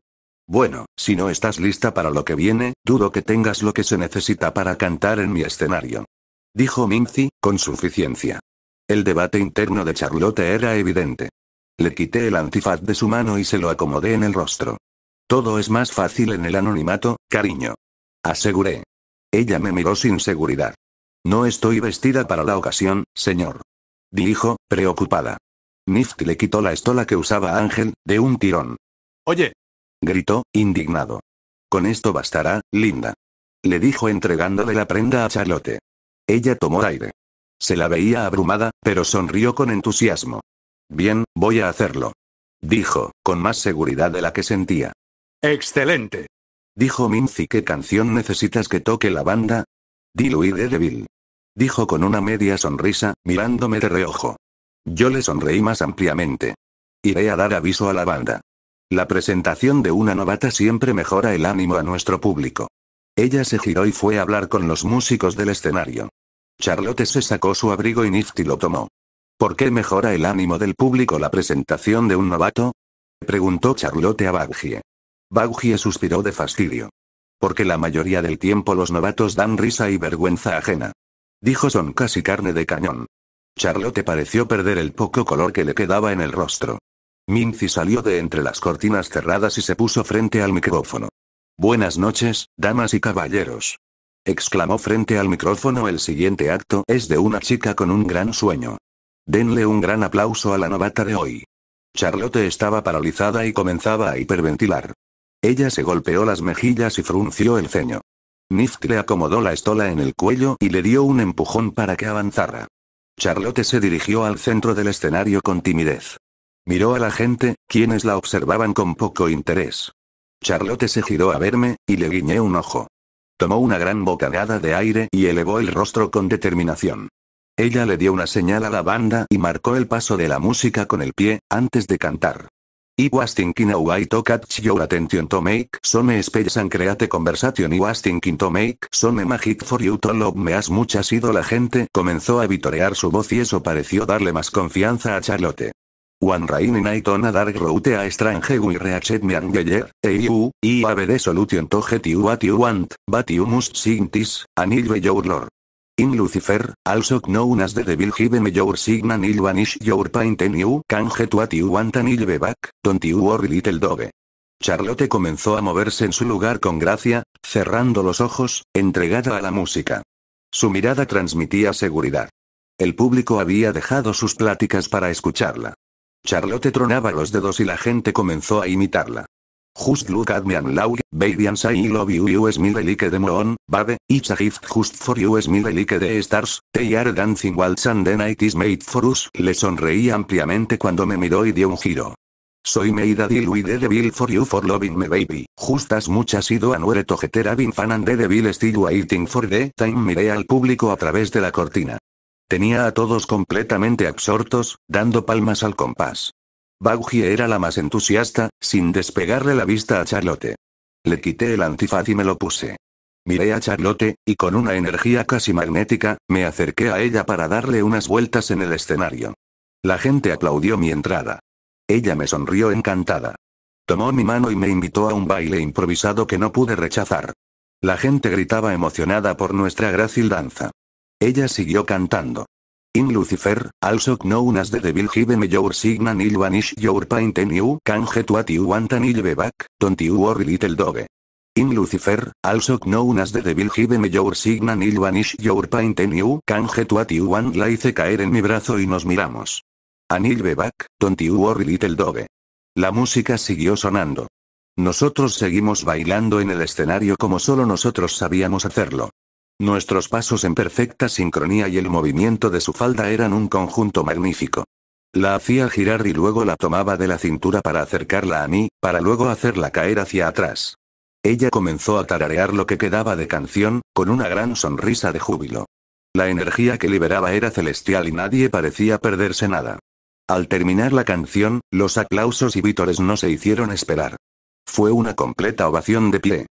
Bueno, si no estás lista para lo que viene, dudo que tengas lo que se necesita para cantar en mi escenario. Dijo Mincy, con suficiencia. El debate interno de Charlotte era evidente. Le quité el antifaz de su mano y se lo acomodé en el rostro. Todo es más fácil en el anonimato, cariño. Aseguré. Ella me miró sin seguridad. No estoy vestida para la ocasión, señor. Dijo, preocupada. Nift le quitó la estola que usaba Ángel, de un tirón. Oye. Gritó, indignado. Con esto bastará, linda. Le dijo entregándole la prenda a Charlotte. Ella tomó aire. Se la veía abrumada, pero sonrió con entusiasmo. Bien, voy a hacerlo. Dijo, con más seguridad de la que sentía. Excelente. Dijo Minzy, ¿qué canción necesitas que toque la banda? de Devil. Dijo con una media sonrisa, mirándome de reojo. Yo le sonreí más ampliamente. Iré a dar aviso a la banda. La presentación de una novata siempre mejora el ánimo a nuestro público. Ella se giró y fue a hablar con los músicos del escenario. Charlotte se sacó su abrigo y Nifty lo tomó. ¿Por qué mejora el ánimo del público la presentación de un novato? Preguntó Charlotte a Baggie. Baggie suspiró de fastidio. Porque la mayoría del tiempo los novatos dan risa y vergüenza ajena. Dijo son casi carne de cañón. Charlotte pareció perder el poco color que le quedaba en el rostro. Minzy salió de entre las cortinas cerradas y se puso frente al micrófono. Buenas noches, damas y caballeros exclamó frente al micrófono el siguiente acto es de una chica con un gran sueño. Denle un gran aplauso a la novata de hoy. Charlotte estaba paralizada y comenzaba a hiperventilar. Ella se golpeó las mejillas y frunció el ceño. Nift le acomodó la estola en el cuello y le dio un empujón para que avanzara. Charlotte se dirigió al centro del escenario con timidez. Miró a la gente, quienes la observaban con poco interés. Charlotte se giró a verme, y le guiñé un ojo. Tomó una gran bocanada de aire y elevó el rostro con determinación. Ella le dio una señal a la banda y marcó el paso de la música con el pie, antes de cantar. Y was thinking to catch your attention to make some space and create conversation. I was thinking to make some magic for you to love me has much as sido la gente comenzó a vitorear su voz y eso pareció darle más confianza a Charlotte. One Rain Night on a Dark Route a Strange We Reached Meangeyer, EU, IABD Solution to Get You What You Want, But You Must Sing This, Anil Your Lord. In Lucifer, also known as the Devil Give Me Your Sign Anil Vanish Your Paint and You Can Get What You Want Anil Be Back, Don't You Worry Little Dove. Charlotte comenzó a moverse en su lugar con gracia, cerrando los ojos, entregada a la música. Su mirada transmitía seguridad. El público había dejado sus pláticas para escucharla. Charlotte tronaba los dedos y la gente comenzó a imitarla. Just look at me and laugh, baby and say I love you, you smile like the moon, babe, it's a gift just for you smile like the stars, they are dancing waltz and the night is made for us. Le sonreí ampliamente cuando me miró y dio un giro. Soy deal with the Devil for you for loving me baby. Just as much Justas muchas ido a nuere togetera bin fan and the devil still waiting for the time miré al público a través de la cortina. Tenía a todos completamente absortos, dando palmas al compás. Bagie era la más entusiasta, sin despegarle la vista a Charlotte. Le quité el antifaz y me lo puse. Miré a Charlotte, y con una energía casi magnética, me acerqué a ella para darle unas vueltas en el escenario. La gente aplaudió mi entrada. Ella me sonrió encantada. Tomó mi mano y me invitó a un baile improvisado que no pude rechazar. La gente gritaba emocionada por nuestra grácil danza. Ella siguió cantando. In Lucifer, also known as the devil give me your and il vanish your pain. and you can get what you want and il be back, don't you worry little dog. In Lucifer, also known as the devil give me your and il vanish your pain. you can get what you want la hice caer en mi brazo y nos miramos. Anil be back, don't you worry little dog. La música siguió sonando. Nosotros seguimos bailando en el escenario como solo nosotros sabíamos hacerlo. Nuestros pasos en perfecta sincronía y el movimiento de su falda eran un conjunto magnífico. La hacía girar y luego la tomaba de la cintura para acercarla a mí, para luego hacerla caer hacia atrás. Ella comenzó a tararear lo que quedaba de canción, con una gran sonrisa de júbilo. La energía que liberaba era celestial y nadie parecía perderse nada. Al terminar la canción, los aplausos y vítores no se hicieron esperar. Fue una completa ovación de pie.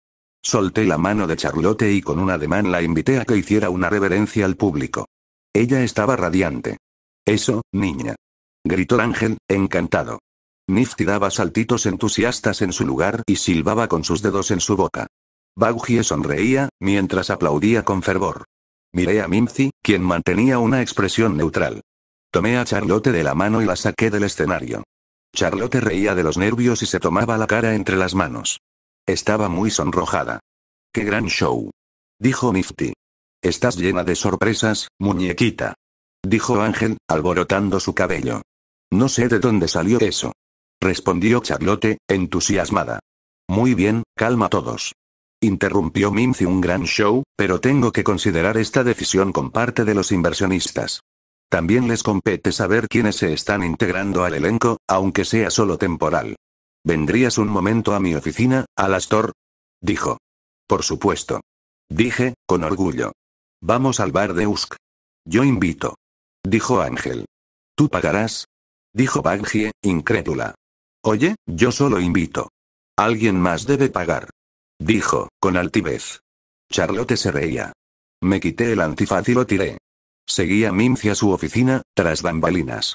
Solté la mano de Charlotte y con un ademán la invité a que hiciera una reverencia al público. Ella estaba radiante. Eso, niña. Gritó Ángel, encantado. Nifty daba saltitos entusiastas en su lugar y silbaba con sus dedos en su boca. Baugie sonreía, mientras aplaudía con fervor. Miré a Mimsy, quien mantenía una expresión neutral. Tomé a Charlotte de la mano y la saqué del escenario. Charlotte reía de los nervios y se tomaba la cara entre las manos. Estaba muy sonrojada. ¡Qué gran show! Dijo Mifty. Estás llena de sorpresas, muñequita. Dijo Ángel, alborotando su cabello. No sé de dónde salió eso. Respondió Charlotte, entusiasmada. Muy bien, calma todos. Interrumpió Mimsy un gran show, pero tengo que considerar esta decisión con parte de los inversionistas. También les compete saber quiénes se están integrando al elenco, aunque sea solo temporal. ¿Vendrías un momento a mi oficina, Alastor? Dijo. Por supuesto. Dije, con orgullo. Vamos al bar de Usk. Yo invito. Dijo Ángel. ¿Tú pagarás? Dijo Baggie, incrédula. Oye, yo solo invito. Alguien más debe pagar. Dijo, con altivez. Charlotte se reía. Me quité el antifaz y lo tiré. Seguí a a su oficina, tras bambalinas.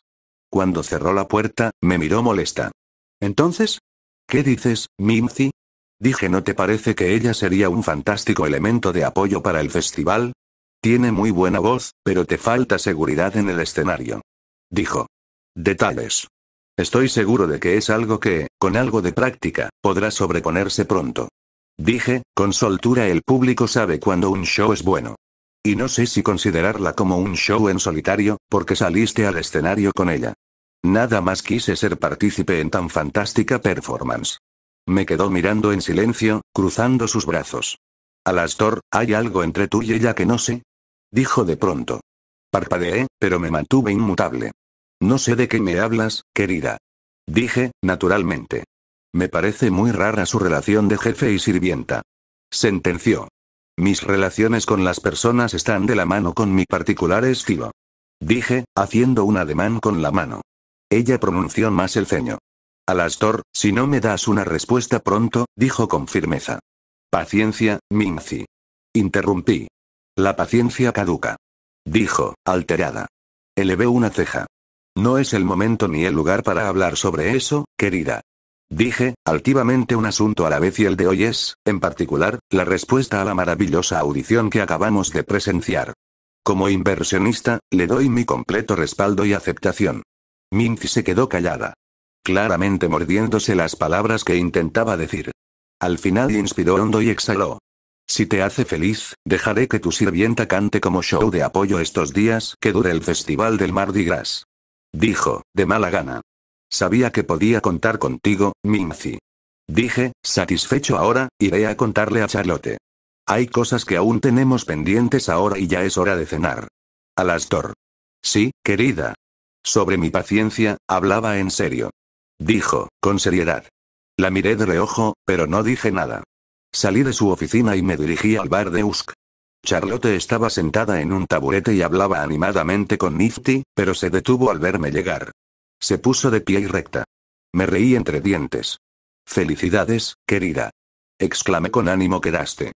Cuando cerró la puerta, me miró molesta. Entonces, ¿qué dices, Mimzi? Dije, ¿no te parece que ella sería un fantástico elemento de apoyo para el festival? Tiene muy buena voz, pero te falta seguridad en el escenario. Dijo. Detalles. Estoy seguro de que es algo que, con algo de práctica, podrá sobreponerse pronto. Dije, con soltura el público sabe cuando un show es bueno. Y no sé si considerarla como un show en solitario, porque saliste al escenario con ella. Nada más quise ser partícipe en tan fantástica performance. Me quedó mirando en silencio, cruzando sus brazos. Alastor, ¿hay algo entre tú y ella que no sé? Dijo de pronto. Parpadeé, pero me mantuve inmutable. No sé de qué me hablas, querida. Dije, naturalmente. Me parece muy rara su relación de jefe y sirvienta. Sentenció. Mis relaciones con las personas están de la mano con mi particular estilo. Dije, haciendo un ademán con la mano. Ella pronunció más el ceño. Alastor, si no me das una respuesta pronto, dijo con firmeza. Paciencia, Minci. Interrumpí. La paciencia caduca. Dijo, alterada. Elevé una ceja. No es el momento ni el lugar para hablar sobre eso, querida. Dije, altivamente un asunto a la vez y el de hoy es, en particular, la respuesta a la maravillosa audición que acabamos de presenciar. Como inversionista, le doy mi completo respaldo y aceptación. Minky se quedó callada. Claramente mordiéndose las palabras que intentaba decir. Al final inspiró hondo y exhaló. Si te hace feliz, dejaré que tu sirvienta cante como show de apoyo estos días que dure el festival del Mardi Gras. Dijo, de mala gana. Sabía que podía contar contigo, Minci. Dije, satisfecho ahora, iré a contarle a Charlotte. Hay cosas que aún tenemos pendientes ahora y ya es hora de cenar. Alastor. Sí, querida, sobre mi paciencia, hablaba en serio. Dijo, con seriedad. La miré de reojo, pero no dije nada. Salí de su oficina y me dirigí al bar de Usk. Charlotte estaba sentada en un taburete y hablaba animadamente con Nifty, pero se detuvo al verme llegar. Se puso de pie y recta. Me reí entre dientes. Felicidades, querida. exclamé con ánimo quedaste.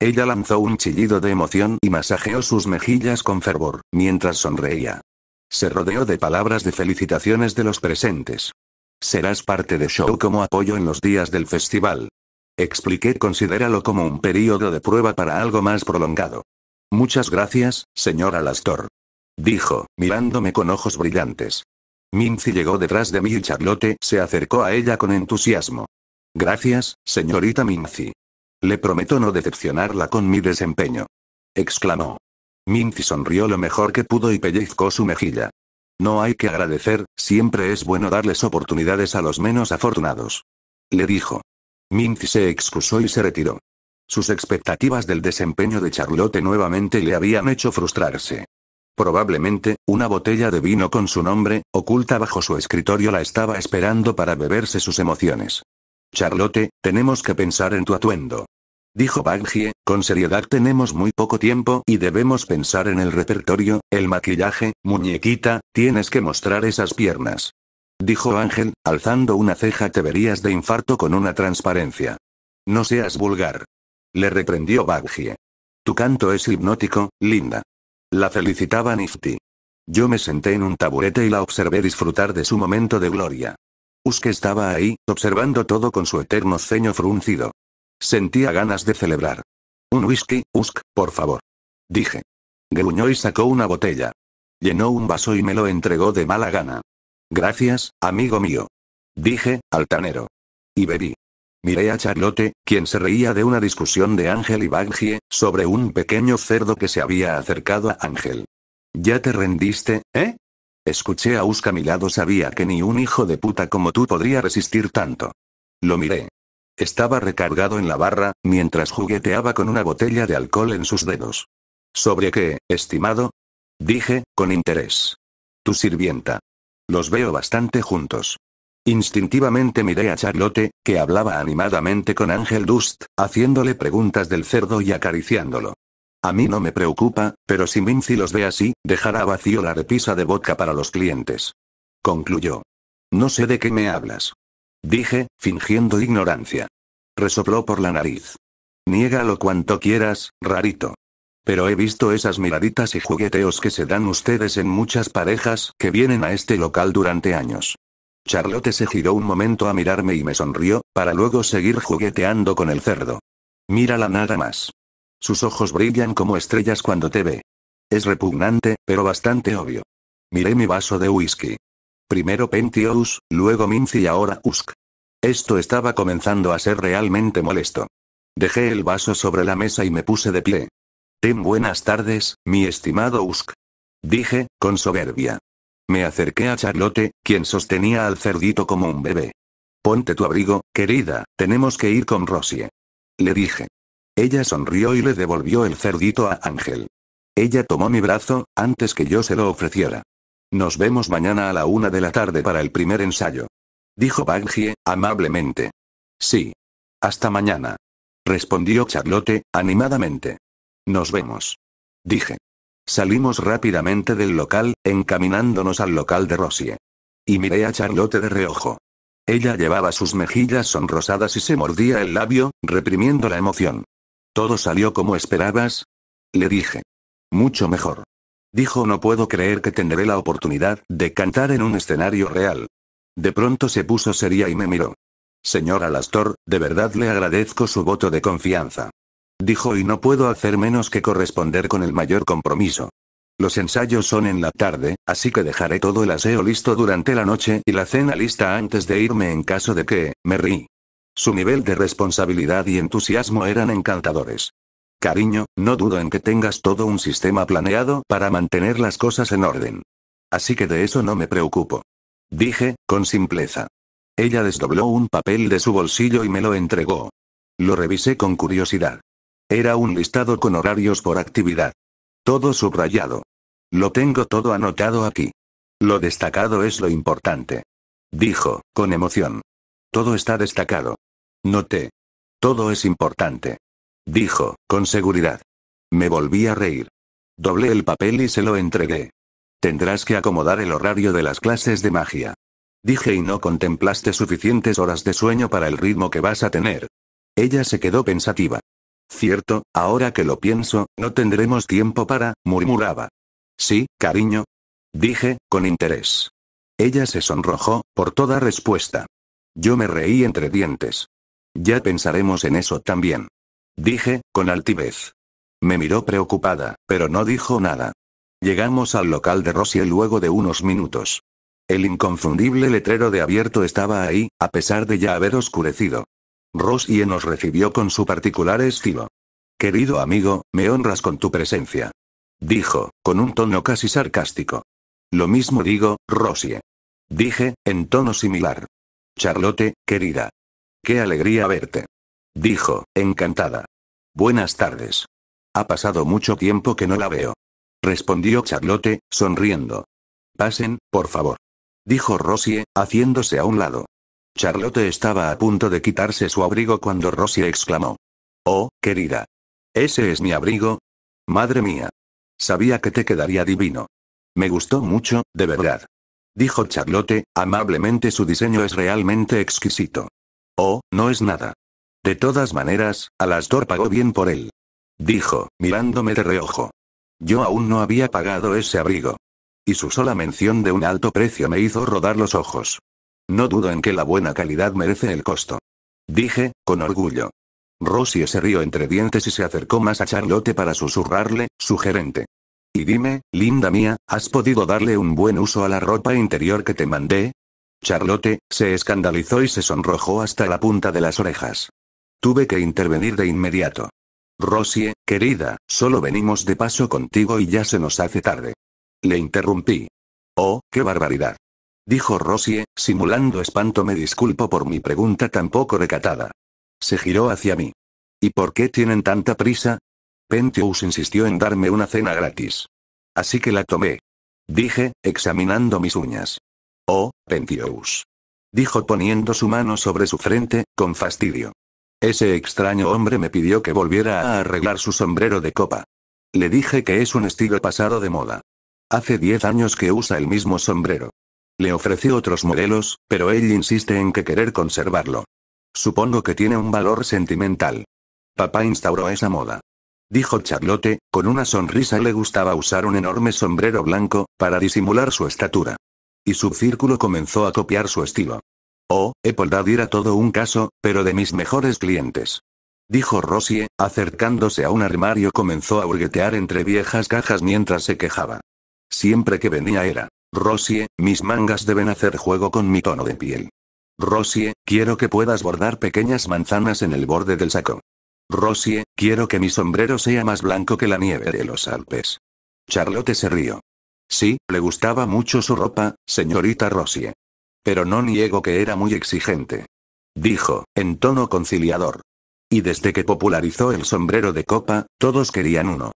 Ella lanzó un chillido de emoción y masajeó sus mejillas con fervor, mientras sonreía. Se rodeó de palabras de felicitaciones de los presentes. Serás parte de show como apoyo en los días del festival. Expliqué considéralo como un periodo de prueba para algo más prolongado. Muchas gracias, señora Lastor. Dijo, mirándome con ojos brillantes. Minzi llegó detrás de mí y Charlotte se acercó a ella con entusiasmo. Gracias, señorita Minzi. Le prometo no decepcionarla con mi desempeño. Exclamó. Minzy sonrió lo mejor que pudo y pellizcó su mejilla. No hay que agradecer, siempre es bueno darles oportunidades a los menos afortunados. Le dijo. Minzy se excusó y se retiró. Sus expectativas del desempeño de Charlotte nuevamente le habían hecho frustrarse. Probablemente, una botella de vino con su nombre, oculta bajo su escritorio, la estaba esperando para beberse sus emociones. Charlotte, tenemos que pensar en tu atuendo dijo Baggie, con seriedad tenemos muy poco tiempo y debemos pensar en el repertorio, el maquillaje, muñequita, tienes que mostrar esas piernas. Dijo Ángel, alzando una ceja te verías de infarto con una transparencia. No seas vulgar. Le reprendió Baggie. Tu canto es hipnótico, linda. La felicitaba Nifty. Yo me senté en un taburete y la observé disfrutar de su momento de gloria. Uske estaba ahí, observando todo con su eterno ceño fruncido. Sentía ganas de celebrar. Un whisky, Usk, por favor. Dije. Gruñó y sacó una botella. Llenó un vaso y me lo entregó de mala gana. Gracias, amigo mío. Dije, altanero. Y bebí. Miré a Charlotte, quien se reía de una discusión de Ángel y Baggie, sobre un pequeño cerdo que se había acercado a Ángel. ¿Ya te rendiste, eh? Escuché a Uska a mi lado, sabía que ni un hijo de puta como tú podría resistir tanto. Lo miré. Estaba recargado en la barra, mientras jugueteaba con una botella de alcohol en sus dedos. ¿Sobre qué, estimado? Dije, con interés. Tu sirvienta. Los veo bastante juntos. Instintivamente miré a Charlotte, que hablaba animadamente con Ángel Dust, haciéndole preguntas del cerdo y acariciándolo. A mí no me preocupa, pero si Vinci los ve así, dejará vacío la repisa de vodka para los clientes. Concluyó. No sé de qué me hablas. Dije, fingiendo ignorancia. Resopló por la nariz. Niégalo cuanto quieras, rarito. Pero he visto esas miraditas y jugueteos que se dan ustedes en muchas parejas que vienen a este local durante años. Charlotte se giró un momento a mirarme y me sonrió, para luego seguir jugueteando con el cerdo. Mírala nada más. Sus ojos brillan como estrellas cuando te ve. Es repugnante, pero bastante obvio. Miré mi vaso de whisky. Primero Pentious, luego Minci y ahora Usk. Esto estaba comenzando a ser realmente molesto. Dejé el vaso sobre la mesa y me puse de pie. Ten buenas tardes, mi estimado Usk. Dije, con soberbia. Me acerqué a Charlotte, quien sostenía al cerdito como un bebé. Ponte tu abrigo, querida, tenemos que ir con Rosie. Le dije. Ella sonrió y le devolvió el cerdito a Ángel. Ella tomó mi brazo, antes que yo se lo ofreciera. Nos vemos mañana a la una de la tarde para el primer ensayo. Dijo Bangie, amablemente. Sí. Hasta mañana. Respondió Charlotte, animadamente. Nos vemos. Dije. Salimos rápidamente del local, encaminándonos al local de Rosie. Y miré a Charlotte de reojo. Ella llevaba sus mejillas sonrosadas y se mordía el labio, reprimiendo la emoción. ¿Todo salió como esperabas? Le dije. Mucho mejor. Dijo no puedo creer que tendré la oportunidad de cantar en un escenario real. De pronto se puso seria y me miró. Señora Lastor, de verdad le agradezco su voto de confianza. Dijo y no puedo hacer menos que corresponder con el mayor compromiso. Los ensayos son en la tarde, así que dejaré todo el aseo listo durante la noche y la cena lista antes de irme en caso de que, me rí. Su nivel de responsabilidad y entusiasmo eran encantadores. Cariño, no dudo en que tengas todo un sistema planeado para mantener las cosas en orden. Así que de eso no me preocupo. Dije, con simpleza. Ella desdobló un papel de su bolsillo y me lo entregó. Lo revisé con curiosidad. Era un listado con horarios por actividad. Todo subrayado. Lo tengo todo anotado aquí. Lo destacado es lo importante. Dijo, con emoción. Todo está destacado. Noté. Todo es importante. Dijo, con seguridad. Me volví a reír. Doblé el papel y se lo entregué. Tendrás que acomodar el horario de las clases de magia. Dije y no contemplaste suficientes horas de sueño para el ritmo que vas a tener. Ella se quedó pensativa. Cierto, ahora que lo pienso, no tendremos tiempo para, murmuraba. Sí, cariño. Dije, con interés. Ella se sonrojó, por toda respuesta. Yo me reí entre dientes. Ya pensaremos en eso también. Dije, con altivez. Me miró preocupada, pero no dijo nada. Llegamos al local de Rosie luego de unos minutos. El inconfundible letrero de abierto estaba ahí, a pesar de ya haber oscurecido. Rosie nos recibió con su particular estilo. Querido amigo, me honras con tu presencia. Dijo, con un tono casi sarcástico. Lo mismo digo, Rosie. Dije, en tono similar. Charlotte, querida. Qué alegría verte. Dijo, encantada. Buenas tardes. Ha pasado mucho tiempo que no la veo. Respondió Charlotte, sonriendo. Pasen, por favor. Dijo Rosie, haciéndose a un lado. Charlotte estaba a punto de quitarse su abrigo cuando Rosie exclamó. Oh, querida. ¿Ese es mi abrigo? Madre mía. Sabía que te quedaría divino. Me gustó mucho, de verdad. Dijo Charlotte, amablemente su diseño es realmente exquisito. Oh, no es nada. De todas maneras, Alastor pagó bien por él. Dijo, mirándome de reojo. Yo aún no había pagado ese abrigo. Y su sola mención de un alto precio me hizo rodar los ojos. No dudo en que la buena calidad merece el costo. Dije, con orgullo. Rosie se rió entre dientes y se acercó más a Charlotte para susurrarle, sugerente. Y dime, linda mía, ¿has podido darle un buen uso a la ropa interior que te mandé? Charlotte, se escandalizó y se sonrojó hasta la punta de las orejas. Tuve que intervenir de inmediato. Rosie, querida, solo venimos de paso contigo y ya se nos hace tarde. Le interrumpí. Oh, qué barbaridad. Dijo Rosie, simulando espanto me disculpo por mi pregunta tan poco recatada. Se giró hacia mí. ¿Y por qué tienen tanta prisa? Pentheus insistió en darme una cena gratis. Así que la tomé. Dije, examinando mis uñas. Oh, Pentheus. Dijo poniendo su mano sobre su frente, con fastidio. Ese extraño hombre me pidió que volviera a arreglar su sombrero de copa. Le dije que es un estilo pasado de moda. Hace 10 años que usa el mismo sombrero. Le ofrecí otros modelos, pero él insiste en que querer conservarlo. Supongo que tiene un valor sentimental. Papá instauró esa moda. Dijo Charlotte, con una sonrisa le gustaba usar un enorme sombrero blanco, para disimular su estatura. Y su círculo comenzó a copiar su estilo. Oh, Apple ir era todo un caso, pero de mis mejores clientes. Dijo Rosie, acercándose a un armario comenzó a hurguetear entre viejas cajas mientras se quejaba. Siempre que venía era, Rosie, mis mangas deben hacer juego con mi tono de piel. Rosie, quiero que puedas bordar pequeñas manzanas en el borde del saco. Rosie, quiero que mi sombrero sea más blanco que la nieve de los Alpes. Charlotte se rió. Sí, le gustaba mucho su ropa, señorita Rosie. Pero no niego que era muy exigente. Dijo, en tono conciliador. Y desde que popularizó el sombrero de copa, todos querían uno.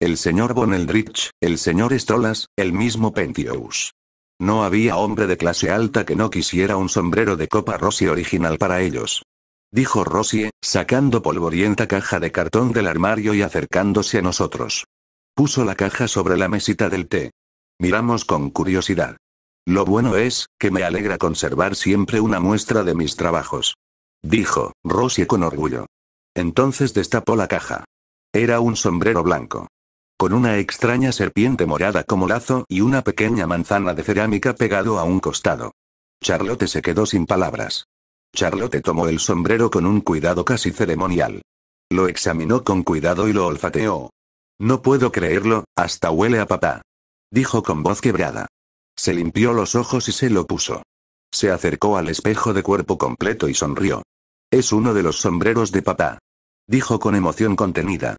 El señor Boneldrich, el señor Stolas, el mismo Pentius. No había hombre de clase alta que no quisiera un sombrero de copa Rossi original para ellos. Dijo Rossi, sacando polvorienta caja de cartón del armario y acercándose a nosotros. Puso la caja sobre la mesita del té. Miramos con curiosidad. Lo bueno es, que me alegra conservar siempre una muestra de mis trabajos. Dijo, Rosie con orgullo. Entonces destapó la caja. Era un sombrero blanco. Con una extraña serpiente morada como lazo y una pequeña manzana de cerámica pegado a un costado. Charlotte se quedó sin palabras. Charlotte tomó el sombrero con un cuidado casi ceremonial. Lo examinó con cuidado y lo olfateó. No puedo creerlo, hasta huele a papá. Dijo con voz quebrada. Se limpió los ojos y se lo puso. Se acercó al espejo de cuerpo completo y sonrió. Es uno de los sombreros de papá. Dijo con emoción contenida.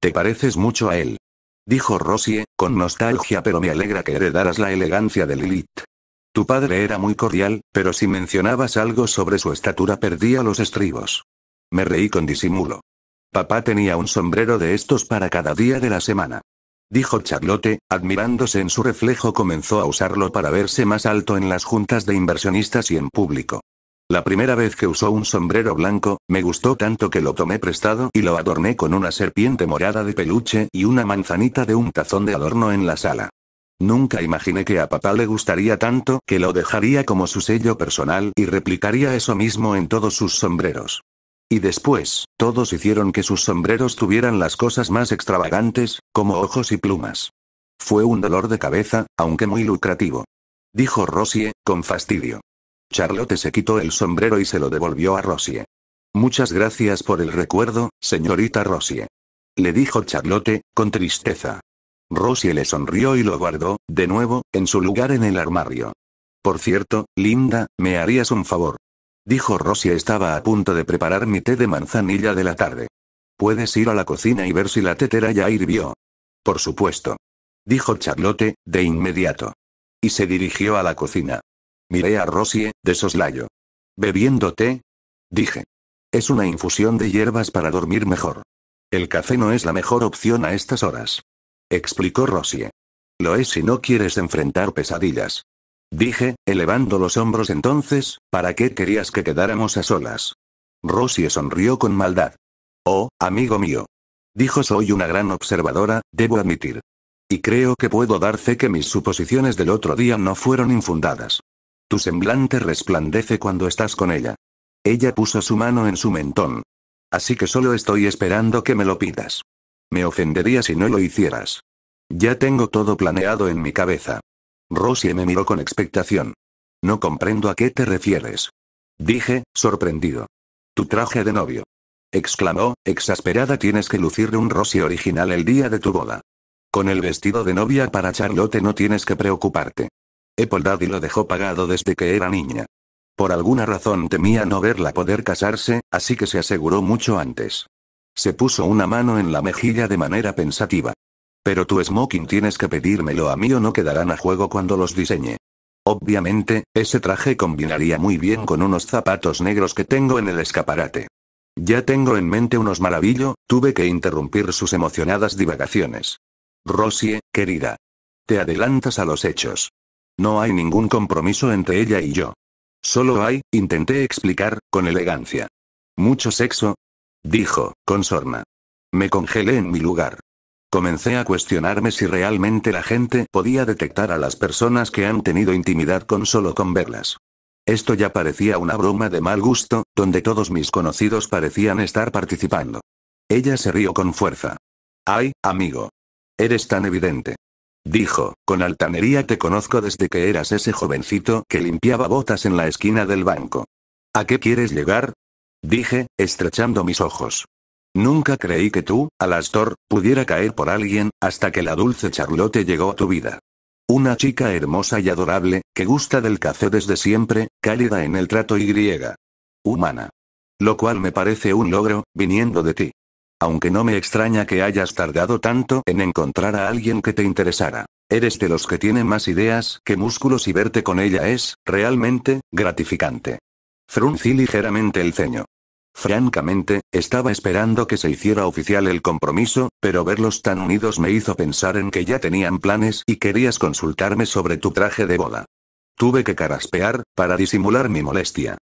Te pareces mucho a él. Dijo Rosie, con nostalgia pero me alegra que heredaras la elegancia de Lilith. Tu padre era muy cordial, pero si mencionabas algo sobre su estatura perdía los estribos. Me reí con disimulo. Papá tenía un sombrero de estos para cada día de la semana dijo Charlotte, admirándose en su reflejo comenzó a usarlo para verse más alto en las juntas de inversionistas y en público. La primera vez que usó un sombrero blanco, me gustó tanto que lo tomé prestado y lo adorné con una serpiente morada de peluche y una manzanita de un tazón de adorno en la sala. Nunca imaginé que a papá le gustaría tanto que lo dejaría como su sello personal y replicaría eso mismo en todos sus sombreros. Y después, todos hicieron que sus sombreros tuvieran las cosas más extravagantes, como ojos y plumas. Fue un dolor de cabeza, aunque muy lucrativo. Dijo Rosie, con fastidio. Charlotte se quitó el sombrero y se lo devolvió a Rosie. Muchas gracias por el recuerdo, señorita Rosie. Le dijo Charlotte, con tristeza. Rosie le sonrió y lo guardó, de nuevo, en su lugar en el armario. Por cierto, Linda, ¿me harías un favor? Dijo Rosie estaba a punto de preparar mi té de manzanilla de la tarde. Puedes ir a la cocina y ver si la tetera ya hirvió. Por supuesto. Dijo Charlote de inmediato. Y se dirigió a la cocina. Miré a Rosie, de soslayo. ¿Bebiendo té? Dije. Es una infusión de hierbas para dormir mejor. El café no es la mejor opción a estas horas. Explicó Rosie. Lo es si no quieres enfrentar pesadillas. Dije, elevando los hombros entonces, ¿para qué querías que quedáramos a solas? Rosie sonrió con maldad. Oh, amigo mío. Dijo soy una gran observadora, debo admitir. Y creo que puedo dar fe que mis suposiciones del otro día no fueron infundadas. Tu semblante resplandece cuando estás con ella. Ella puso su mano en su mentón. Así que solo estoy esperando que me lo pidas. Me ofendería si no lo hicieras. Ya tengo todo planeado en mi cabeza. Rosie me miró con expectación. No comprendo a qué te refieres. Dije, sorprendido. Tu traje de novio. Exclamó, exasperada, tienes que lucir un Rosie original el día de tu boda. Con el vestido de novia para Charlotte no tienes que preocuparte. Apple Daddy lo dejó pagado desde que era niña. Por alguna razón temía no verla poder casarse, así que se aseguró mucho antes. Se puso una mano en la mejilla de manera pensativa. Pero tu smoking tienes que pedírmelo a mí o no quedarán a juego cuando los diseñe. Obviamente, ese traje combinaría muy bien con unos zapatos negros que tengo en el escaparate. Ya tengo en mente unos maravillo, tuve que interrumpir sus emocionadas divagaciones. Rosie, querida. Te adelantas a los hechos. No hay ningún compromiso entre ella y yo. Solo hay, intenté explicar, con elegancia. Mucho sexo. Dijo, con sorna. Me congelé en mi lugar. Comencé a cuestionarme si realmente la gente podía detectar a las personas que han tenido intimidad con solo con verlas. Esto ya parecía una broma de mal gusto, donde todos mis conocidos parecían estar participando. Ella se rió con fuerza. Ay, amigo. Eres tan evidente. Dijo, con altanería te conozco desde que eras ese jovencito que limpiaba botas en la esquina del banco. ¿A qué quieres llegar? Dije, estrechando mis ojos. Nunca creí que tú, Alastor, pudiera caer por alguien, hasta que la dulce Charlotte llegó a tu vida. Una chica hermosa y adorable, que gusta del café desde siempre, cálida en el trato y griega. Humana. Lo cual me parece un logro, viniendo de ti. Aunque no me extraña que hayas tardado tanto en encontrar a alguien que te interesara. Eres de los que tiene más ideas que músculos y verte con ella es, realmente, gratificante. Fruncí ligeramente el ceño. Francamente, estaba esperando que se hiciera oficial el compromiso, pero verlos tan unidos me hizo pensar en que ya tenían planes y querías consultarme sobre tu traje de boda. Tuve que caraspear, para disimular mi molestia.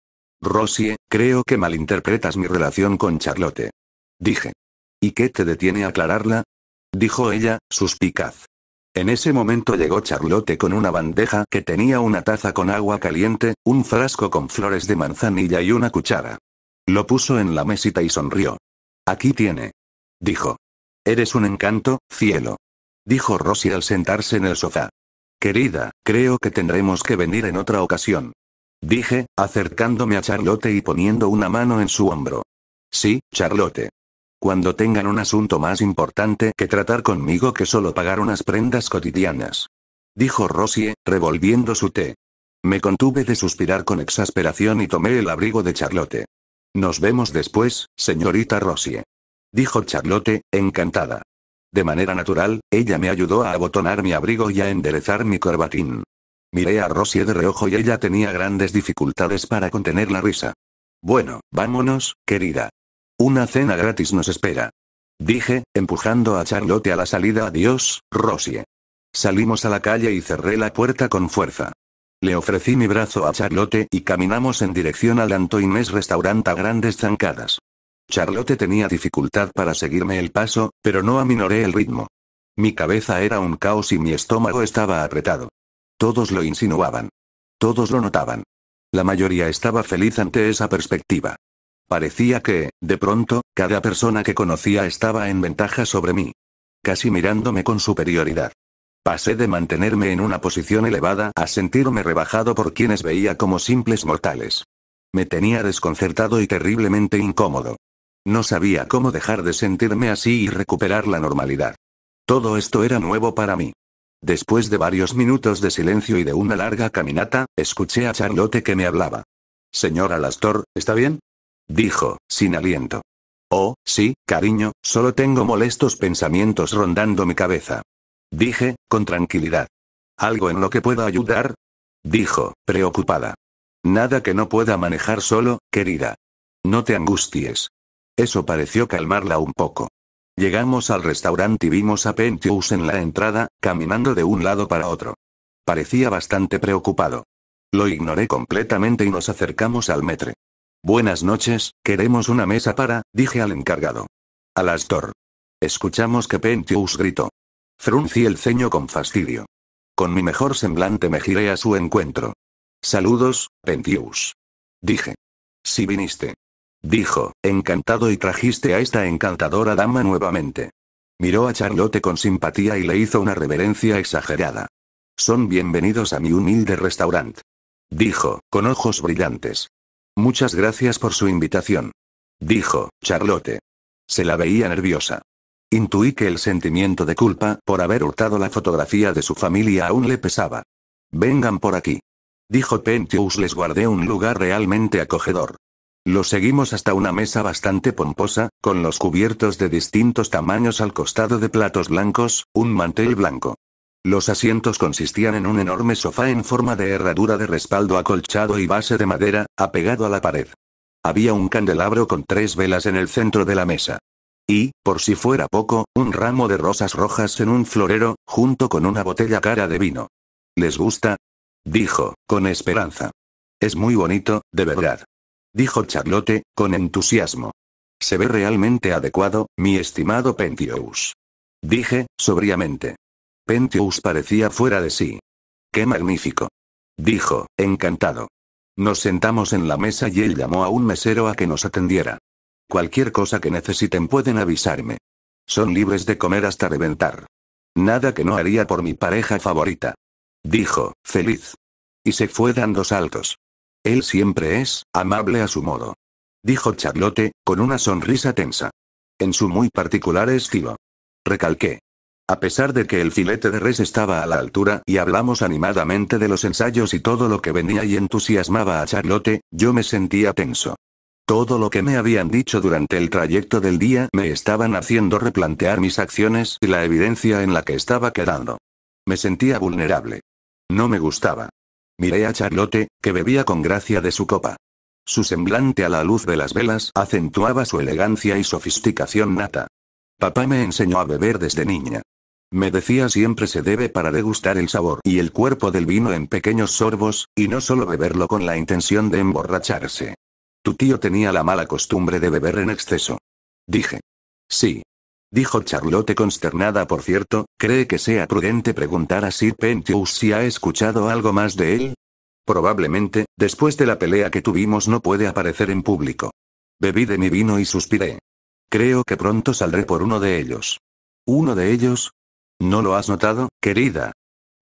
Rosie, creo que malinterpretas mi relación con Charlotte. Dije. ¿Y qué te detiene aclararla? Dijo ella, suspicaz. En ese momento llegó Charlotte con una bandeja que tenía una taza con agua caliente, un frasco con flores de manzanilla y una cuchara. Lo puso en la mesita y sonrió. Aquí tiene. Dijo. Eres un encanto, cielo. Dijo Rosie al sentarse en el sofá. Querida, creo que tendremos que venir en otra ocasión. Dije, acercándome a Charlotte y poniendo una mano en su hombro. Sí, Charlotte. Cuando tengan un asunto más importante que tratar conmigo que solo pagar unas prendas cotidianas. Dijo Rosie, revolviendo su té. Me contuve de suspirar con exasperación y tomé el abrigo de Charlotte. Nos vemos después, señorita Rosie. Dijo Charlotte, encantada. De manera natural, ella me ayudó a abotonar mi abrigo y a enderezar mi corbatín. Miré a Rosie de reojo y ella tenía grandes dificultades para contener la risa. Bueno, vámonos, querida. Una cena gratis nos espera. Dije, empujando a Charlotte a la salida. Adiós, Rosie. Salimos a la calle y cerré la puerta con fuerza. Le ofrecí mi brazo a Charlotte y caminamos en dirección al Antoines Restaurant a grandes zancadas. Charlotte tenía dificultad para seguirme el paso, pero no aminoré el ritmo. Mi cabeza era un caos y mi estómago estaba apretado. Todos lo insinuaban. Todos lo notaban. La mayoría estaba feliz ante esa perspectiva. Parecía que, de pronto, cada persona que conocía estaba en ventaja sobre mí. Casi mirándome con superioridad. Pasé de mantenerme en una posición elevada a sentirme rebajado por quienes veía como simples mortales. Me tenía desconcertado y terriblemente incómodo. No sabía cómo dejar de sentirme así y recuperar la normalidad. Todo esto era nuevo para mí. Después de varios minutos de silencio y de una larga caminata, escuché a Charlotte que me hablaba. Señora Lastor, ¿está bien? Dijo, sin aliento. Oh, sí, cariño, solo tengo molestos pensamientos rondando mi cabeza. Dije, con tranquilidad. ¿Algo en lo que pueda ayudar? Dijo, preocupada. Nada que no pueda manejar solo, querida. No te angusties. Eso pareció calmarla un poco. Llegamos al restaurante y vimos a Pentius en la entrada, caminando de un lado para otro. Parecía bastante preocupado. Lo ignoré completamente y nos acercamos al metre. Buenas noches, queremos una mesa para, dije al encargado. Al Astor. Escuchamos que Pentius gritó. Fruncí el ceño con fastidio. Con mi mejor semblante me giré a su encuentro. Saludos, Pentius. Dije. Si viniste. Dijo, encantado y trajiste a esta encantadora dama nuevamente. Miró a Charlotte con simpatía y le hizo una reverencia exagerada. Son bienvenidos a mi humilde restaurante. Dijo, con ojos brillantes. Muchas gracias por su invitación. Dijo, Charlotte. Se la veía nerviosa. Intuí que el sentimiento de culpa por haber hurtado la fotografía de su familia aún le pesaba. Vengan por aquí. Dijo Pentius les guardé un lugar realmente acogedor. Lo seguimos hasta una mesa bastante pomposa, con los cubiertos de distintos tamaños al costado de platos blancos, un mantel blanco. Los asientos consistían en un enorme sofá en forma de herradura de respaldo acolchado y base de madera, apegado a la pared. Había un candelabro con tres velas en el centro de la mesa y, por si fuera poco, un ramo de rosas rojas en un florero, junto con una botella cara de vino. ¿Les gusta? dijo, con esperanza. Es muy bonito, de verdad. Dijo Charlotte, con entusiasmo. Se ve realmente adecuado, mi estimado Pentheus. Dije, sobriamente. Pentheus parecía fuera de sí. ¡Qué magnífico! Dijo, encantado. Nos sentamos en la mesa y él llamó a un mesero a que nos atendiera. Cualquier cosa que necesiten pueden avisarme. Son libres de comer hasta reventar. Nada que no haría por mi pareja favorita. Dijo, feliz. Y se fue dando saltos. Él siempre es, amable a su modo. Dijo Charlotte, con una sonrisa tensa. En su muy particular estilo. Recalqué. A pesar de que el filete de res estaba a la altura y hablamos animadamente de los ensayos y todo lo que venía y entusiasmaba a Charlotte, yo me sentía tenso. Todo lo que me habían dicho durante el trayecto del día me estaban haciendo replantear mis acciones y la evidencia en la que estaba quedando. Me sentía vulnerable. No me gustaba. Miré a Charlotte, que bebía con gracia de su copa. Su semblante a la luz de las velas acentuaba su elegancia y sofisticación nata. Papá me enseñó a beber desde niña. Me decía siempre se debe para degustar el sabor y el cuerpo del vino en pequeños sorbos, y no solo beberlo con la intención de emborracharse. Tu tío tenía la mala costumbre de beber en exceso. Dije. Sí. Dijo Charlotte consternada por cierto, ¿cree que sea prudente preguntar a Sir Pentius si ha escuchado algo más de él? Probablemente, después de la pelea que tuvimos no puede aparecer en público. Bebí de mi vino y suspiré. Creo que pronto saldré por uno de ellos. ¿Uno de ellos? ¿No lo has notado, querida?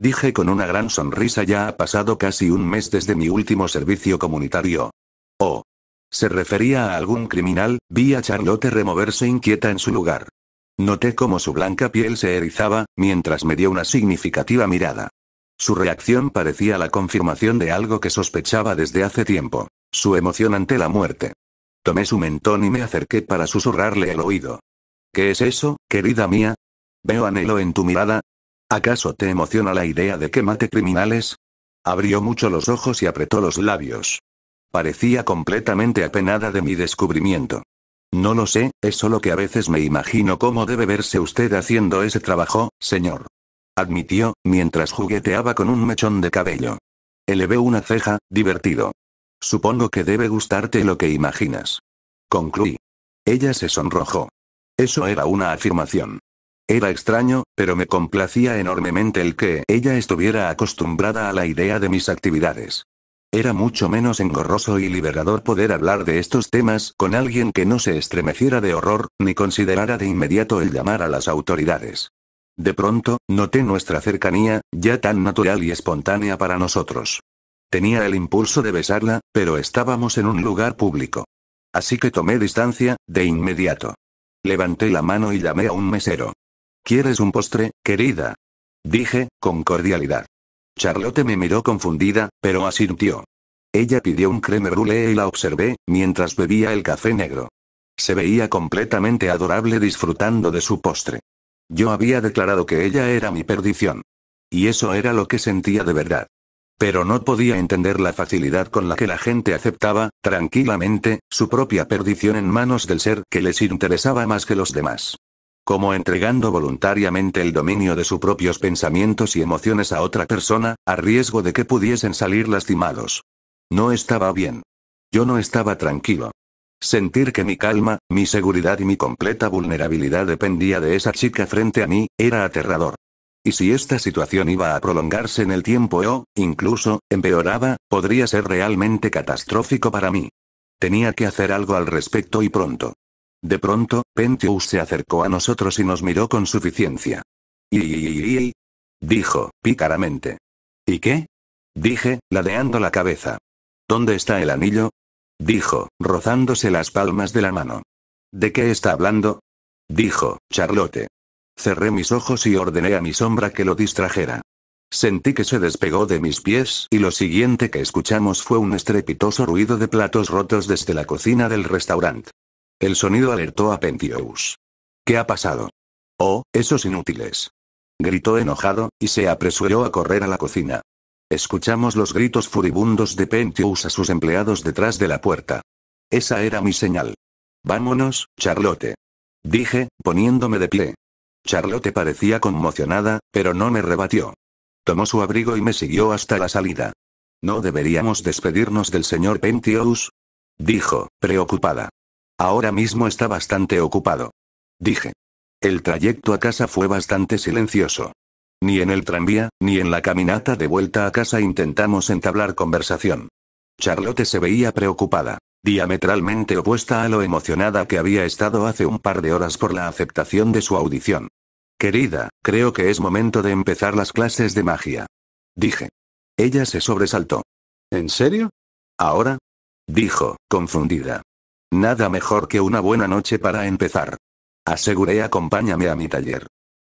Dije con una gran sonrisa ya ha pasado casi un mes desde mi último servicio comunitario. Oh. Se refería a algún criminal, vi a Charlotte removerse inquieta en su lugar. Noté cómo su blanca piel se erizaba, mientras me dio una significativa mirada. Su reacción parecía la confirmación de algo que sospechaba desde hace tiempo, su emoción ante la muerte. Tomé su mentón y me acerqué para susurrarle al oído. ¿Qué es eso, querida mía? Veo anhelo en tu mirada. ¿Acaso te emociona la idea de que mate criminales? Abrió mucho los ojos y apretó los labios. Parecía completamente apenada de mi descubrimiento. No lo sé, es solo que a veces me imagino cómo debe verse usted haciendo ese trabajo, señor. Admitió, mientras jugueteaba con un mechón de cabello. Elevé una ceja, divertido. Supongo que debe gustarte lo que imaginas. Concluí. Ella se sonrojó. Eso era una afirmación. Era extraño, pero me complacía enormemente el que ella estuviera acostumbrada a la idea de mis actividades. Era mucho menos engorroso y liberador poder hablar de estos temas con alguien que no se estremeciera de horror, ni considerara de inmediato el llamar a las autoridades. De pronto, noté nuestra cercanía, ya tan natural y espontánea para nosotros. Tenía el impulso de besarla, pero estábamos en un lugar público. Así que tomé distancia, de inmediato. Levanté la mano y llamé a un mesero. ¿Quieres un postre, querida? Dije, con cordialidad. Charlotte me miró confundida, pero asintió. Ella pidió un creme brûlée y la observé, mientras bebía el café negro. Se veía completamente adorable disfrutando de su postre. Yo había declarado que ella era mi perdición. Y eso era lo que sentía de verdad. Pero no podía entender la facilidad con la que la gente aceptaba, tranquilamente, su propia perdición en manos del ser que les interesaba más que los demás como entregando voluntariamente el dominio de sus propios pensamientos y emociones a otra persona, a riesgo de que pudiesen salir lastimados. No estaba bien. Yo no estaba tranquilo. Sentir que mi calma, mi seguridad y mi completa vulnerabilidad dependía de esa chica frente a mí, era aterrador. Y si esta situación iba a prolongarse en el tiempo o, incluso, empeoraba, podría ser realmente catastrófico para mí. Tenía que hacer algo al respecto y pronto. De pronto, Pentius se acercó a nosotros y nos miró con suficiencia. Y dijo, pícaramente. ¿Y qué? Dije, ladeando la cabeza. ¿Dónde está el anillo? Dijo, rozándose las palmas de la mano. ¿De qué está hablando? Dijo, Charlotte. Cerré mis ojos y ordené a mi sombra que lo distrajera. Sentí que se despegó de mis pies y lo siguiente que escuchamos fue un estrepitoso ruido de platos rotos desde la cocina del restaurante. El sonido alertó a Pentheus. ¿Qué ha pasado? Oh, esos inútiles. Gritó enojado, y se apresuró a correr a la cocina. Escuchamos los gritos furibundos de Pentius a sus empleados detrás de la puerta. Esa era mi señal. Vámonos, Charlotte. Dije, poniéndome de pie. Charlotte parecía conmocionada, pero no me rebatió. Tomó su abrigo y me siguió hasta la salida. ¿No deberíamos despedirnos del señor Pentius? Dijo, preocupada. Ahora mismo está bastante ocupado. Dije. El trayecto a casa fue bastante silencioso. Ni en el tranvía, ni en la caminata de vuelta a casa intentamos entablar conversación. Charlotte se veía preocupada, diametralmente opuesta a lo emocionada que había estado hace un par de horas por la aceptación de su audición. Querida, creo que es momento de empezar las clases de magia. Dije. Ella se sobresaltó. ¿En serio? ¿Ahora? Dijo, confundida. Nada mejor que una buena noche para empezar. Aseguré acompáñame a mi taller.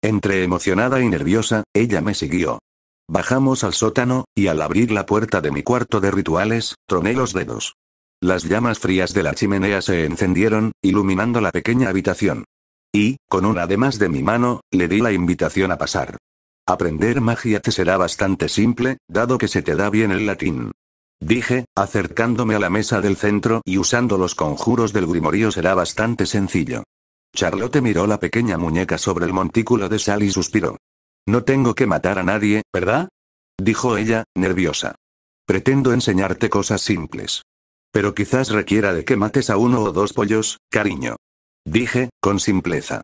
Entre emocionada y nerviosa, ella me siguió. Bajamos al sótano, y al abrir la puerta de mi cuarto de rituales, troné los dedos. Las llamas frías de la chimenea se encendieron, iluminando la pequeña habitación. Y, con un además de mi mano, le di la invitación a pasar. Aprender magia te será bastante simple, dado que se te da bien el latín. Dije, acercándome a la mesa del centro y usando los conjuros del grimorío será bastante sencillo. Charlotte miró la pequeña muñeca sobre el montículo de sal y suspiró. No tengo que matar a nadie, ¿verdad? Dijo ella, nerviosa. Pretendo enseñarte cosas simples. Pero quizás requiera de que mates a uno o dos pollos, cariño. Dije, con simpleza.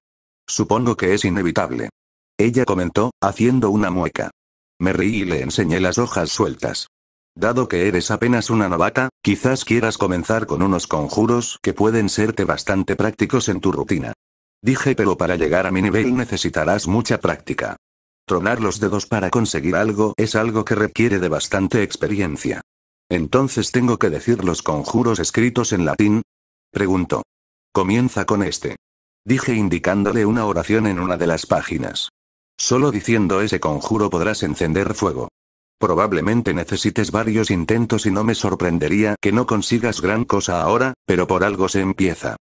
Supongo que es inevitable. Ella comentó, haciendo una mueca. Me reí y le enseñé las hojas sueltas. Dado que eres apenas una novata, quizás quieras comenzar con unos conjuros que pueden serte bastante prácticos en tu rutina. Dije pero para llegar a mi nivel necesitarás mucha práctica. Tronar los dedos para conseguir algo es algo que requiere de bastante experiencia. Entonces tengo que decir los conjuros escritos en latín. Preguntó. Comienza con este. Dije indicándole una oración en una de las páginas. Solo diciendo ese conjuro podrás encender fuego. Probablemente necesites varios intentos y no me sorprendería que no consigas gran cosa ahora, pero por algo se empieza.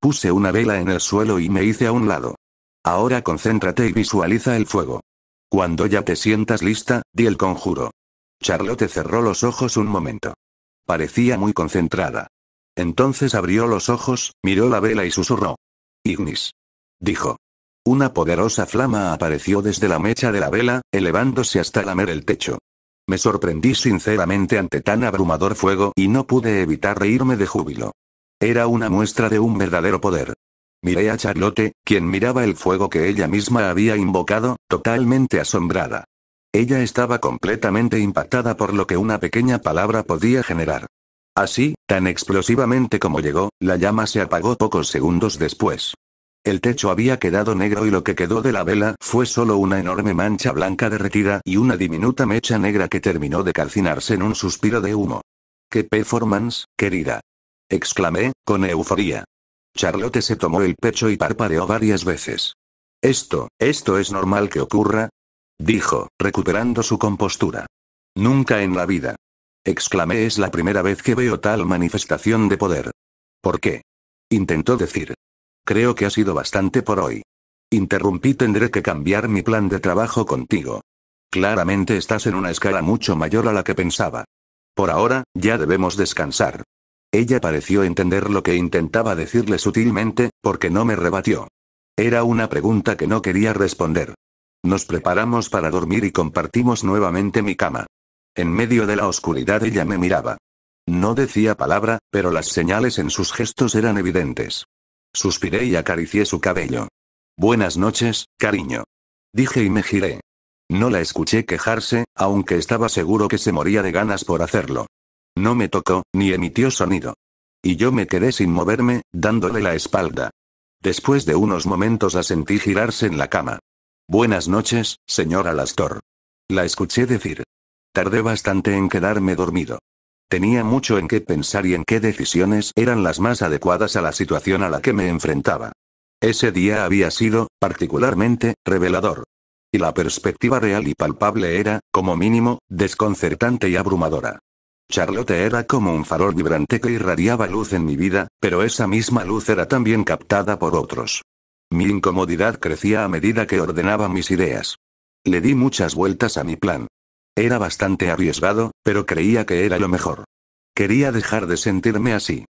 Puse una vela en el suelo y me hice a un lado. Ahora concéntrate y visualiza el fuego. Cuando ya te sientas lista, di el conjuro. Charlotte cerró los ojos un momento. Parecía muy concentrada. Entonces abrió los ojos, miró la vela y susurró. Ignis. Dijo. Una poderosa flama apareció desde la mecha de la vela, elevándose hasta lamer el techo. Me sorprendí sinceramente ante tan abrumador fuego y no pude evitar reírme de júbilo. Era una muestra de un verdadero poder. Miré a Charlotte, quien miraba el fuego que ella misma había invocado, totalmente asombrada. Ella estaba completamente impactada por lo que una pequeña palabra podía generar. Así, tan explosivamente como llegó, la llama se apagó pocos segundos después. El techo había quedado negro y lo que quedó de la vela fue solo una enorme mancha blanca derretida y una diminuta mecha negra que terminó de calcinarse en un suspiro de humo. ¡Qué performance, querida! exclamé, con euforía. Charlotte se tomó el pecho y parpadeó varias veces. Esto, esto es normal que ocurra, dijo, recuperando su compostura. Nunca en la vida. Exclamé es la primera vez que veo tal manifestación de poder. ¿Por qué? Intentó decir. Creo que ha sido bastante por hoy. Interrumpí, tendré que cambiar mi plan de trabajo contigo. Claramente estás en una escala mucho mayor a la que pensaba. Por ahora, ya debemos descansar. Ella pareció entender lo que intentaba decirle sutilmente, porque no me rebatió. Era una pregunta que no quería responder. Nos preparamos para dormir y compartimos nuevamente mi cama. En medio de la oscuridad ella me miraba. No decía palabra, pero las señales en sus gestos eran evidentes. Suspiré y acaricié su cabello. Buenas noches, cariño. Dije y me giré. No la escuché quejarse, aunque estaba seguro que se moría de ganas por hacerlo. No me tocó, ni emitió sonido. Y yo me quedé sin moverme, dándole la espalda. Después de unos momentos la sentí girarse en la cama. Buenas noches, señora Lastor. La escuché decir. Tardé bastante en quedarme dormido. Tenía mucho en qué pensar y en qué decisiones eran las más adecuadas a la situación a la que me enfrentaba. Ese día había sido, particularmente, revelador. Y la perspectiva real y palpable era, como mínimo, desconcertante y abrumadora. Charlotte era como un farol vibrante que irradiaba luz en mi vida, pero esa misma luz era también captada por otros. Mi incomodidad crecía a medida que ordenaba mis ideas. Le di muchas vueltas a mi plan. Era bastante arriesgado, pero creía que era lo mejor. Quería dejar de sentirme así.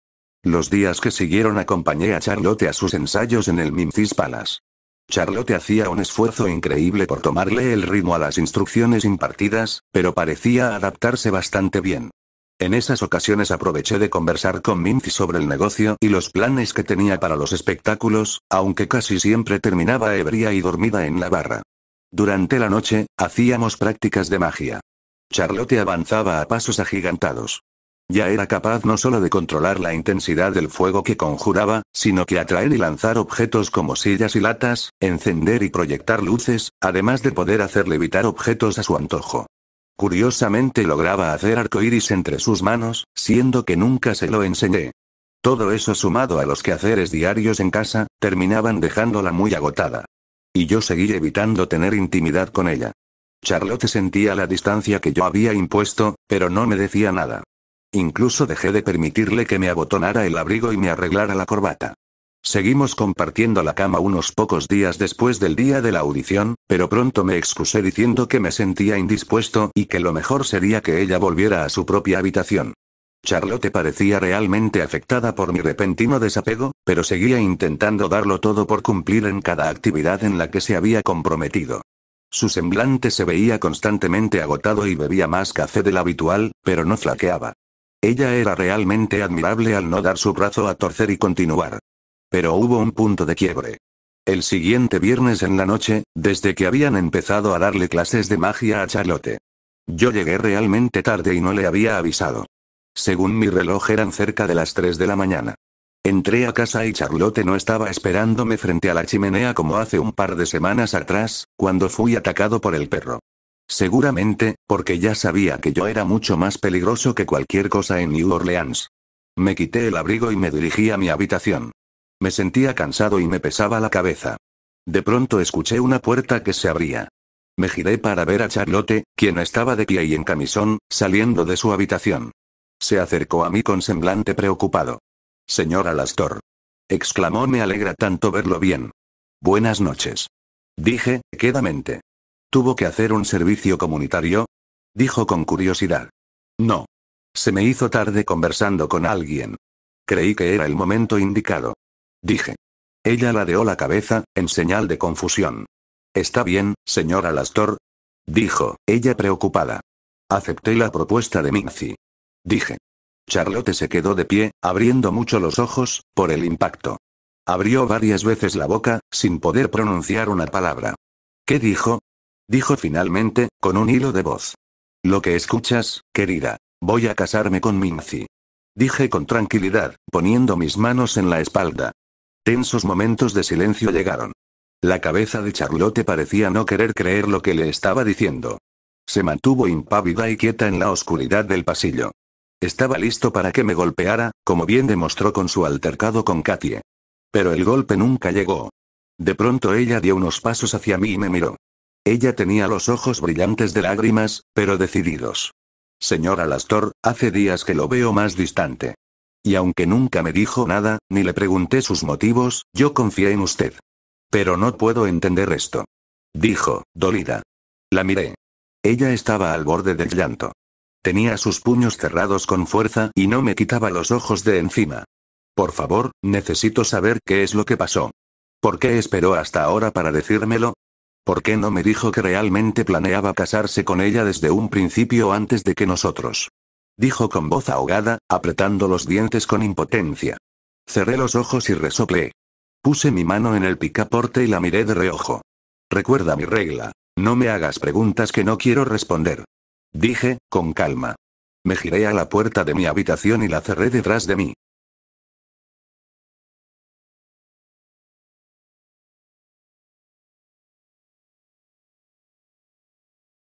Los días que siguieron acompañé a Charlotte a sus ensayos en el Minci's Palace. Charlotte hacía un esfuerzo increíble por tomarle el ritmo a las instrucciones impartidas, pero parecía adaptarse bastante bien. En esas ocasiones aproveché de conversar con Mimfi sobre el negocio y los planes que tenía para los espectáculos, aunque casi siempre terminaba ebria y dormida en la barra. Durante la noche, hacíamos prácticas de magia. Charlotte avanzaba a pasos agigantados. Ya era capaz no solo de controlar la intensidad del fuego que conjuraba, sino que atraer y lanzar objetos como sillas y latas, encender y proyectar luces, además de poder hacer levitar objetos a su antojo. Curiosamente lograba hacer arcoíris entre sus manos, siendo que nunca se lo enseñé. Todo eso sumado a los quehaceres diarios en casa, terminaban dejándola muy agotada. Y yo seguí evitando tener intimidad con ella. Charlotte sentía la distancia que yo había impuesto, pero no me decía nada. Incluso dejé de permitirle que me abotonara el abrigo y me arreglara la corbata. Seguimos compartiendo la cama unos pocos días después del día de la audición, pero pronto me excusé diciendo que me sentía indispuesto y que lo mejor sería que ella volviera a su propia habitación. Charlotte parecía realmente afectada por mi repentino desapego, pero seguía intentando darlo todo por cumplir en cada actividad en la que se había comprometido. Su semblante se veía constantemente agotado y bebía más café del habitual, pero no flaqueaba. Ella era realmente admirable al no dar su brazo a torcer y continuar. Pero hubo un punto de quiebre. El siguiente viernes en la noche, desde que habían empezado a darle clases de magia a Charlotte. Yo llegué realmente tarde y no le había avisado. Según mi reloj eran cerca de las 3 de la mañana. Entré a casa y Charlotte no estaba esperándome frente a la chimenea como hace un par de semanas atrás, cuando fui atacado por el perro. Seguramente, porque ya sabía que yo era mucho más peligroso que cualquier cosa en New Orleans. Me quité el abrigo y me dirigí a mi habitación. Me sentía cansado y me pesaba la cabeza. De pronto escuché una puerta que se abría. Me giré para ver a Charlotte, quien estaba de pie y en camisón, saliendo de su habitación. Se acercó a mí con semblante preocupado. Señor Alastor. Exclamó, me alegra tanto verlo bien. Buenas noches. Dije, quedamente. ¿Tuvo que hacer un servicio comunitario? Dijo con curiosidad. No. Se me hizo tarde conversando con alguien. Creí que era el momento indicado. Dije. Ella ladeó la cabeza, en señal de confusión. Está bien, señor Alastor. Dijo, ella preocupada. Acepté la propuesta de Minzi dije. Charlotte se quedó de pie, abriendo mucho los ojos, por el impacto. Abrió varias veces la boca, sin poder pronunciar una palabra. ¿Qué dijo? Dijo finalmente, con un hilo de voz. Lo que escuchas, querida. Voy a casarme con Minzi. Dije con tranquilidad, poniendo mis manos en la espalda. Tensos momentos de silencio llegaron. La cabeza de Charlotte parecía no querer creer lo que le estaba diciendo. Se mantuvo impávida y quieta en la oscuridad del pasillo. Estaba listo para que me golpeara, como bien demostró con su altercado con Katie. Pero el golpe nunca llegó. De pronto ella dio unos pasos hacia mí y me miró. Ella tenía los ojos brillantes de lágrimas, pero decididos. Señora Lastor, hace días que lo veo más distante. Y aunque nunca me dijo nada, ni le pregunté sus motivos, yo confié en usted. Pero no puedo entender esto. Dijo, dolida. La miré. Ella estaba al borde del llanto. Tenía sus puños cerrados con fuerza y no me quitaba los ojos de encima. Por favor, necesito saber qué es lo que pasó. ¿Por qué esperó hasta ahora para decírmelo? ¿Por qué no me dijo que realmente planeaba casarse con ella desde un principio antes de que nosotros? Dijo con voz ahogada, apretando los dientes con impotencia. Cerré los ojos y resoplé. Puse mi mano en el picaporte y la miré de reojo. Recuerda mi regla. No me hagas preguntas que no quiero responder dije, con calma. Me giré a la puerta de mi habitación y la cerré detrás de mí.